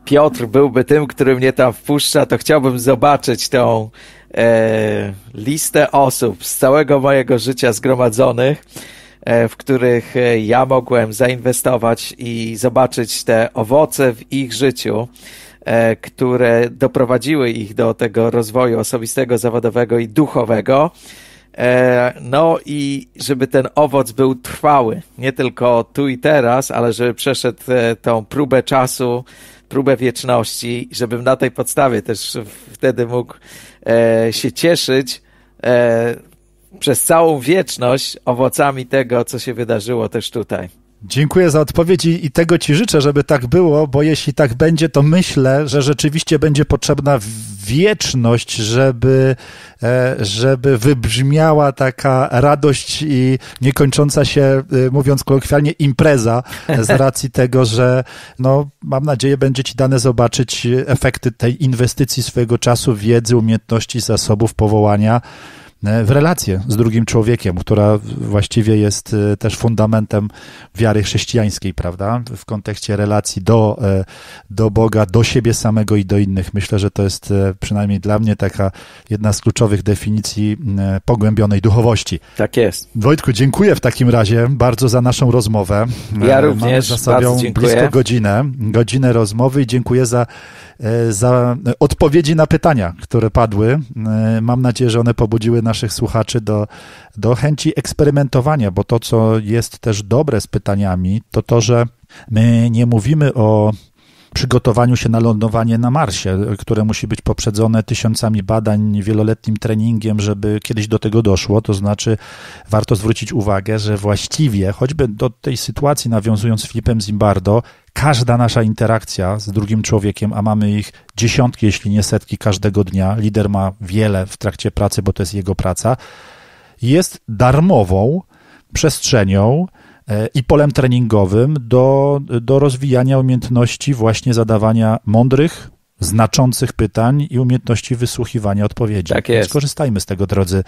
Piotr byłby tym, który mnie tam wpuszcza, to chciałbym zobaczyć tą e, listę osób z całego mojego życia zgromadzonych, e, w których e, ja mogłem zainwestować i zobaczyć te owoce w ich życiu, e, które doprowadziły ich do tego rozwoju osobistego, zawodowego i duchowego. E, no i żeby ten owoc był trwały, nie tylko tu i teraz, ale żeby przeszedł e, tą próbę czasu, próbę wieczności, żebym na tej podstawie też wtedy mógł e, się cieszyć przez całą wieczność owocami tego, co się wydarzyło też tutaj. Dziękuję za odpowiedź i, tego Ci życzę, żeby tak było, bo jeśli tak będzie, to myślę, że rzeczywiście będzie potrzebna wieczność, żeby, e, żeby wybrzmiała taka radość i niekończąca się, e, mówiąc kolokwialnie, impreza z racji tego, że no, mam nadzieję, będzie Ci dane zobaczyć efekty tej inwestycji swojego czasu, wiedzy, umiejętności, zasobów, powołania E, w relację z drugim człowiekiem, która właściwie jest e, też fundamentem wiary chrześcijańskiej, prawda? W kontekście relacji do, e, do Boga, do siebie samego i do innych. Myślę, że to jest przynajmniej dla mnie taka jedna z kluczowych definicji pogłębionej duchowości. Tak jest. Wojtku, dziękuję w takim razie bardzo za naszą rozmowę. Ja również. Mamy za sobą blisko godzinę, godzinę rozmowy i dziękuję za E, za e, odpowiedzi na pytania, które padły. E, mam nadzieję, że one pobudziły naszych słuchaczy do, do chęci eksperymentowania, bo to, co jest też dobre z pytaniami, to to, że my nie mówimy o przygotowaniu się na lądowanie na Marsie, które musi być poprzedzone tysiącami badań, wieloletnim treningiem, żeby kiedyś do tego doszło. To znaczy, warto zwrócić uwagę, że właściwie, choćby do tej sytuacji nawiązując z Filipem Zimbardo, każda nasza interakcja z drugim człowiekiem, a mamy ich dziesiątki, jeśli nie setki każdego dnia, lider ma wiele w trakcie pracy, bo to jest jego praca, jest darmową przestrzenią e, i polem treningowym do, do rozwijania umiejętności właśnie zadawania mądrych, znaczących pytań i umiejętności wysłuchiwania odpowiedzi. Tak jest. Skorzystajmy z tego, drodzy,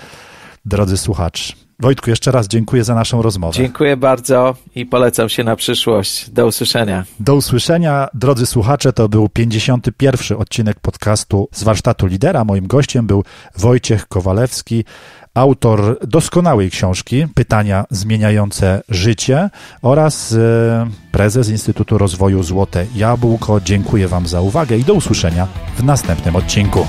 drodzy słuchacze. Wojtku, jeszcze raz dziękuję za naszą rozmowę. Dziękuję bardzo i polecam się na przyszłość. Do usłyszenia. Do usłyszenia, drodzy słuchacze, to był 51. odcinek podcastu z warsztatu lidera. Moim gościem był Wojciech Kowalewski, autor doskonałej książki Pytania zmieniające życie oraz e, prezes Instytutu Rozwoju Złote Jabłko. Dziękuję Wam za uwagę i do usłyszenia w następnym odcinku.